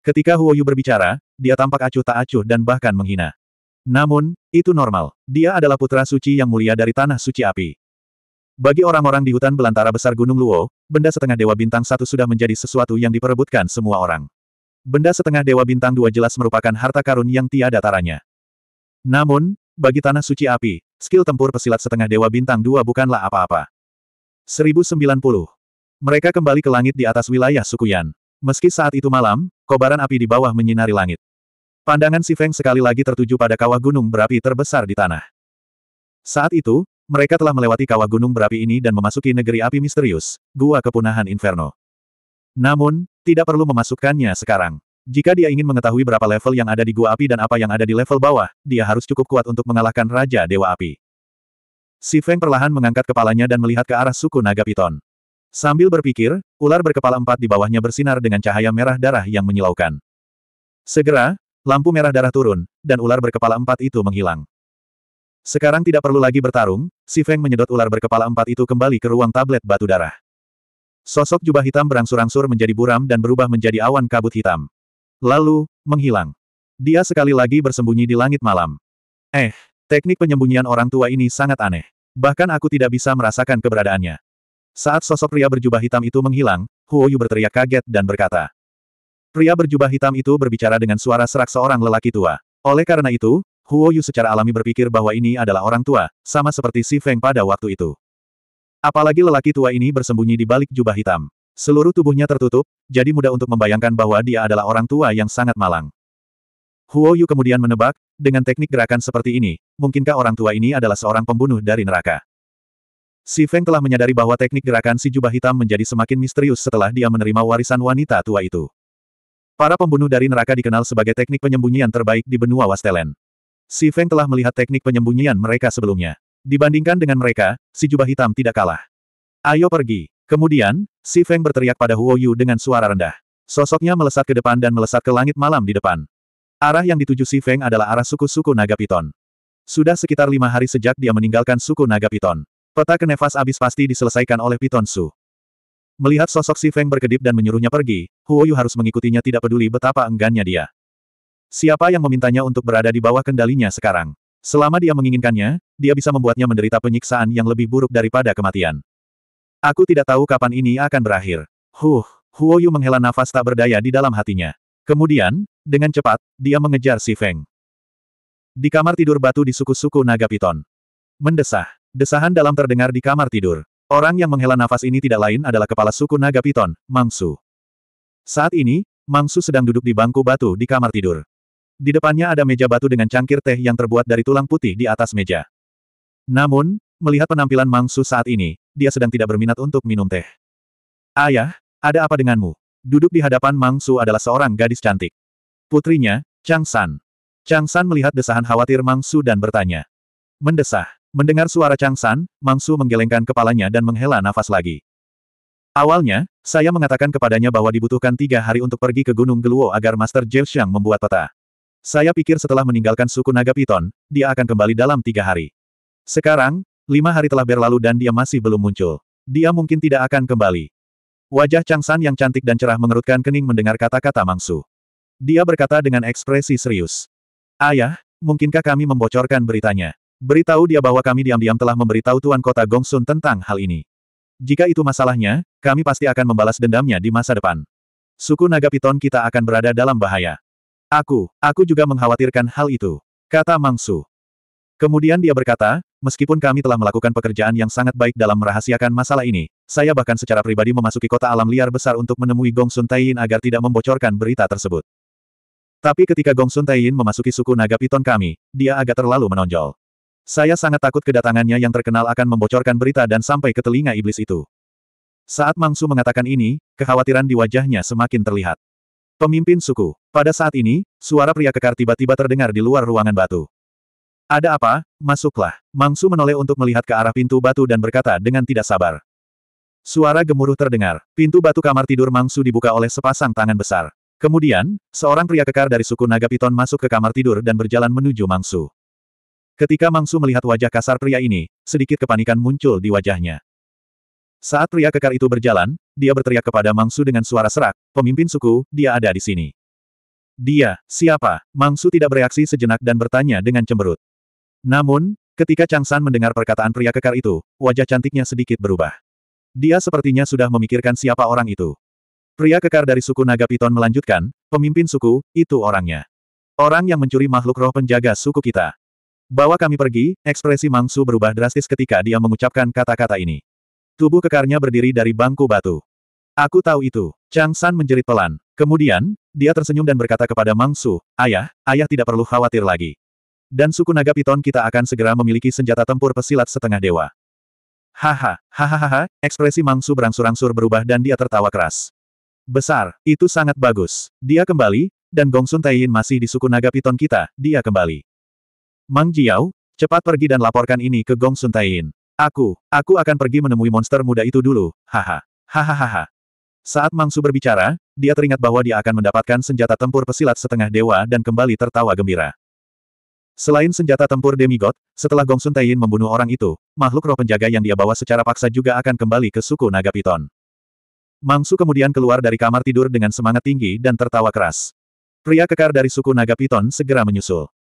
Ketika Huo Yu berbicara, dia tampak acuh tak acuh dan bahkan menghina. Namun, itu normal. Dia adalah putra suci yang mulia dari tanah suci api. Bagi orang-orang di hutan belantara besar Gunung Luo, benda setengah Dewa Bintang satu sudah menjadi sesuatu yang diperebutkan semua orang. Benda setengah Dewa Bintang dua jelas merupakan harta karun yang tiada taranya. Namun, bagi Tanah Suci Api, skill tempur pesilat setengah Dewa Bintang dua bukanlah apa-apa. 1090. Mereka kembali ke langit di atas wilayah Sukuyan. Meski saat itu malam, kobaran api di bawah menyinari langit. Pandangan si Feng sekali lagi tertuju pada kawah gunung berapi terbesar di tanah. Saat itu, mereka telah melewati kawah gunung berapi ini dan memasuki negeri api misterius, Gua Kepunahan Inferno. Namun, tidak perlu memasukkannya sekarang. Jika dia ingin mengetahui berapa level yang ada di gua api dan apa yang ada di level bawah, dia harus cukup kuat untuk mengalahkan Raja Dewa Api. Si Feng perlahan mengangkat kepalanya dan melihat ke arah suku naga piton. Sambil berpikir, ular berkepala empat di bawahnya bersinar dengan cahaya merah darah yang menyilaukan. Segera, lampu merah darah turun, dan ular berkepala empat itu menghilang. Sekarang tidak perlu lagi bertarung, si Feng menyedot ular berkepala empat itu kembali ke ruang tablet batu darah. Sosok jubah hitam berangsur-angsur menjadi buram dan berubah menjadi awan kabut hitam. Lalu, menghilang. Dia sekali lagi bersembunyi di langit malam. Eh, teknik penyembunyian orang tua ini sangat aneh. Bahkan aku tidak bisa merasakan keberadaannya. Saat sosok pria berjubah hitam itu menghilang, Huoyu berteriak kaget dan berkata. Pria berjubah hitam itu berbicara dengan suara serak seorang lelaki tua. Oleh karena itu, Huo Yu secara alami berpikir bahwa ini adalah orang tua, sama seperti Si Feng pada waktu itu. Apalagi lelaki tua ini bersembunyi di balik jubah hitam. Seluruh tubuhnya tertutup, jadi mudah untuk membayangkan bahwa dia adalah orang tua yang sangat malang. Huo Yu kemudian menebak, dengan teknik gerakan seperti ini, mungkinkah orang tua ini adalah seorang pembunuh dari neraka? Si Feng telah menyadari bahwa teknik gerakan si jubah hitam menjadi semakin misterius setelah dia menerima warisan wanita tua itu. Para pembunuh dari neraka dikenal sebagai teknik penyembunyian terbaik di benua Wastelen. Si Feng telah melihat teknik penyembunyian mereka sebelumnya. Dibandingkan dengan mereka, si jubah hitam tidak kalah. Ayo pergi. Kemudian, si Feng berteriak pada Huo Yu dengan suara rendah. Sosoknya melesat ke depan dan melesat ke langit malam di depan. Arah yang dituju si Feng adalah arah suku-suku naga piton. Sudah sekitar lima hari sejak dia meninggalkan suku naga piton. Peta kenefas abis pasti diselesaikan oleh piton Su. Melihat sosok si Feng berkedip dan menyuruhnya pergi, Huo Yu harus mengikutinya tidak peduli betapa enggannya dia. Siapa yang memintanya untuk berada di bawah kendalinya sekarang? Selama dia menginginkannya, dia bisa membuatnya menderita penyiksaan yang lebih buruk daripada kematian. Aku tidak tahu kapan ini akan berakhir. Huh, Huo Yu menghela nafas tak berdaya di dalam hatinya. Kemudian, dengan cepat, dia mengejar si Feng. Di kamar tidur batu di suku-suku naga piton. Mendesah. Desahan dalam terdengar di kamar tidur. Orang yang menghela nafas ini tidak lain adalah kepala suku naga piton, Mangsu. Saat ini, Mangsu sedang duduk di bangku batu di kamar tidur. Di depannya ada meja batu dengan cangkir teh yang terbuat dari tulang putih di atas meja. Namun, melihat penampilan Mangsu saat ini, dia sedang tidak berminat untuk minum teh. Ayah, ada apa denganmu? Duduk di hadapan Mangsu adalah seorang gadis cantik. Putrinya, Chang San. Chang San melihat desahan khawatir Mangsu dan bertanya. Mendesah. Mendengar suara Chang San, Mangsu menggelengkan kepalanya dan menghela nafas lagi. Awalnya, saya mengatakan kepadanya bahwa dibutuhkan tiga hari untuk pergi ke Gunung Geluo agar Master Jiu Xiang membuat peta. Saya pikir setelah meninggalkan suku naga Piton, dia akan kembali dalam tiga hari. Sekarang, lima hari telah berlalu dan dia masih belum muncul. Dia mungkin tidak akan kembali. Wajah Chang San yang cantik dan cerah mengerutkan kening mendengar kata-kata Mangsu. Dia berkata dengan ekspresi serius. Ayah, mungkinkah kami membocorkan beritanya? Beritahu dia bahwa kami diam-diam telah memberitahu Tuan Kota Gongsun tentang hal ini. Jika itu masalahnya, kami pasti akan membalas dendamnya di masa depan. Suku naga Piton kita akan berada dalam bahaya. Aku, aku juga mengkhawatirkan hal itu, kata Mangsu. Kemudian dia berkata, meskipun kami telah melakukan pekerjaan yang sangat baik dalam merahasiakan masalah ini, saya bahkan secara pribadi memasuki kota alam liar besar untuk menemui Gong Sun Taiyin agar tidak membocorkan berita tersebut. Tapi ketika Gong Sun Taiyin memasuki suku naga piton kami, dia agak terlalu menonjol. Saya sangat takut kedatangannya yang terkenal akan membocorkan berita dan sampai ke telinga iblis itu. Saat Mangsu mengatakan ini, kekhawatiran di wajahnya semakin terlihat. Pemimpin suku, pada saat ini, suara pria kekar tiba-tiba terdengar di luar ruangan batu. Ada apa? Masuklah. Mangsu menoleh untuk melihat ke arah pintu batu dan berkata dengan tidak sabar. Suara gemuruh terdengar. Pintu batu kamar tidur Mangsu dibuka oleh sepasang tangan besar. Kemudian, seorang pria kekar dari suku Naga Piton masuk ke kamar tidur dan berjalan menuju Mangsu. Ketika Mangsu melihat wajah kasar pria ini, sedikit kepanikan muncul di wajahnya. Saat pria kekar itu berjalan, dia berteriak kepada Mangsu dengan suara serak, pemimpin suku, dia ada di sini. Dia, siapa? Mangsu tidak bereaksi sejenak dan bertanya dengan cemberut. Namun, ketika Chang San mendengar perkataan pria kekar itu, wajah cantiknya sedikit berubah. Dia sepertinya sudah memikirkan siapa orang itu. Pria kekar dari suku Naga Piton melanjutkan, pemimpin suku, itu orangnya. Orang yang mencuri makhluk roh penjaga suku kita. Bawa kami pergi, ekspresi Mangsu berubah drastis ketika dia mengucapkan kata-kata ini. Tubuh kekarnya berdiri dari bangku batu. Aku tahu itu. Chang San menjerit pelan. Kemudian, dia tersenyum dan berkata kepada Mang Su, Ayah, ayah tidak perlu khawatir lagi. Dan suku naga piton kita akan segera memiliki senjata tempur pesilat setengah dewa. Haha, hahaha, ekspresi Mang Su berangsur-angsur berubah dan dia tertawa keras. Besar, itu sangat bagus. Dia kembali, dan Gongsun Taiyin masih di suku naga piton kita, dia kembali. Mang Jiao, cepat pergi dan laporkan ini ke Gongsun Taiyin. Aku, aku akan pergi menemui monster muda itu dulu, haha. Hahaha, saat Mangsu berbicara, dia teringat bahwa dia akan mendapatkan senjata tempur pesilat setengah dewa dan kembali tertawa gembira. Selain senjata tempur demigod, setelah Gongsun Taiyin membunuh orang itu, makhluk roh penjaga yang dia bawa secara paksa juga akan kembali ke suku naga piton. Mangsu kemudian keluar dari kamar tidur dengan semangat tinggi dan tertawa keras. Pria kekar dari suku naga piton segera menyusul.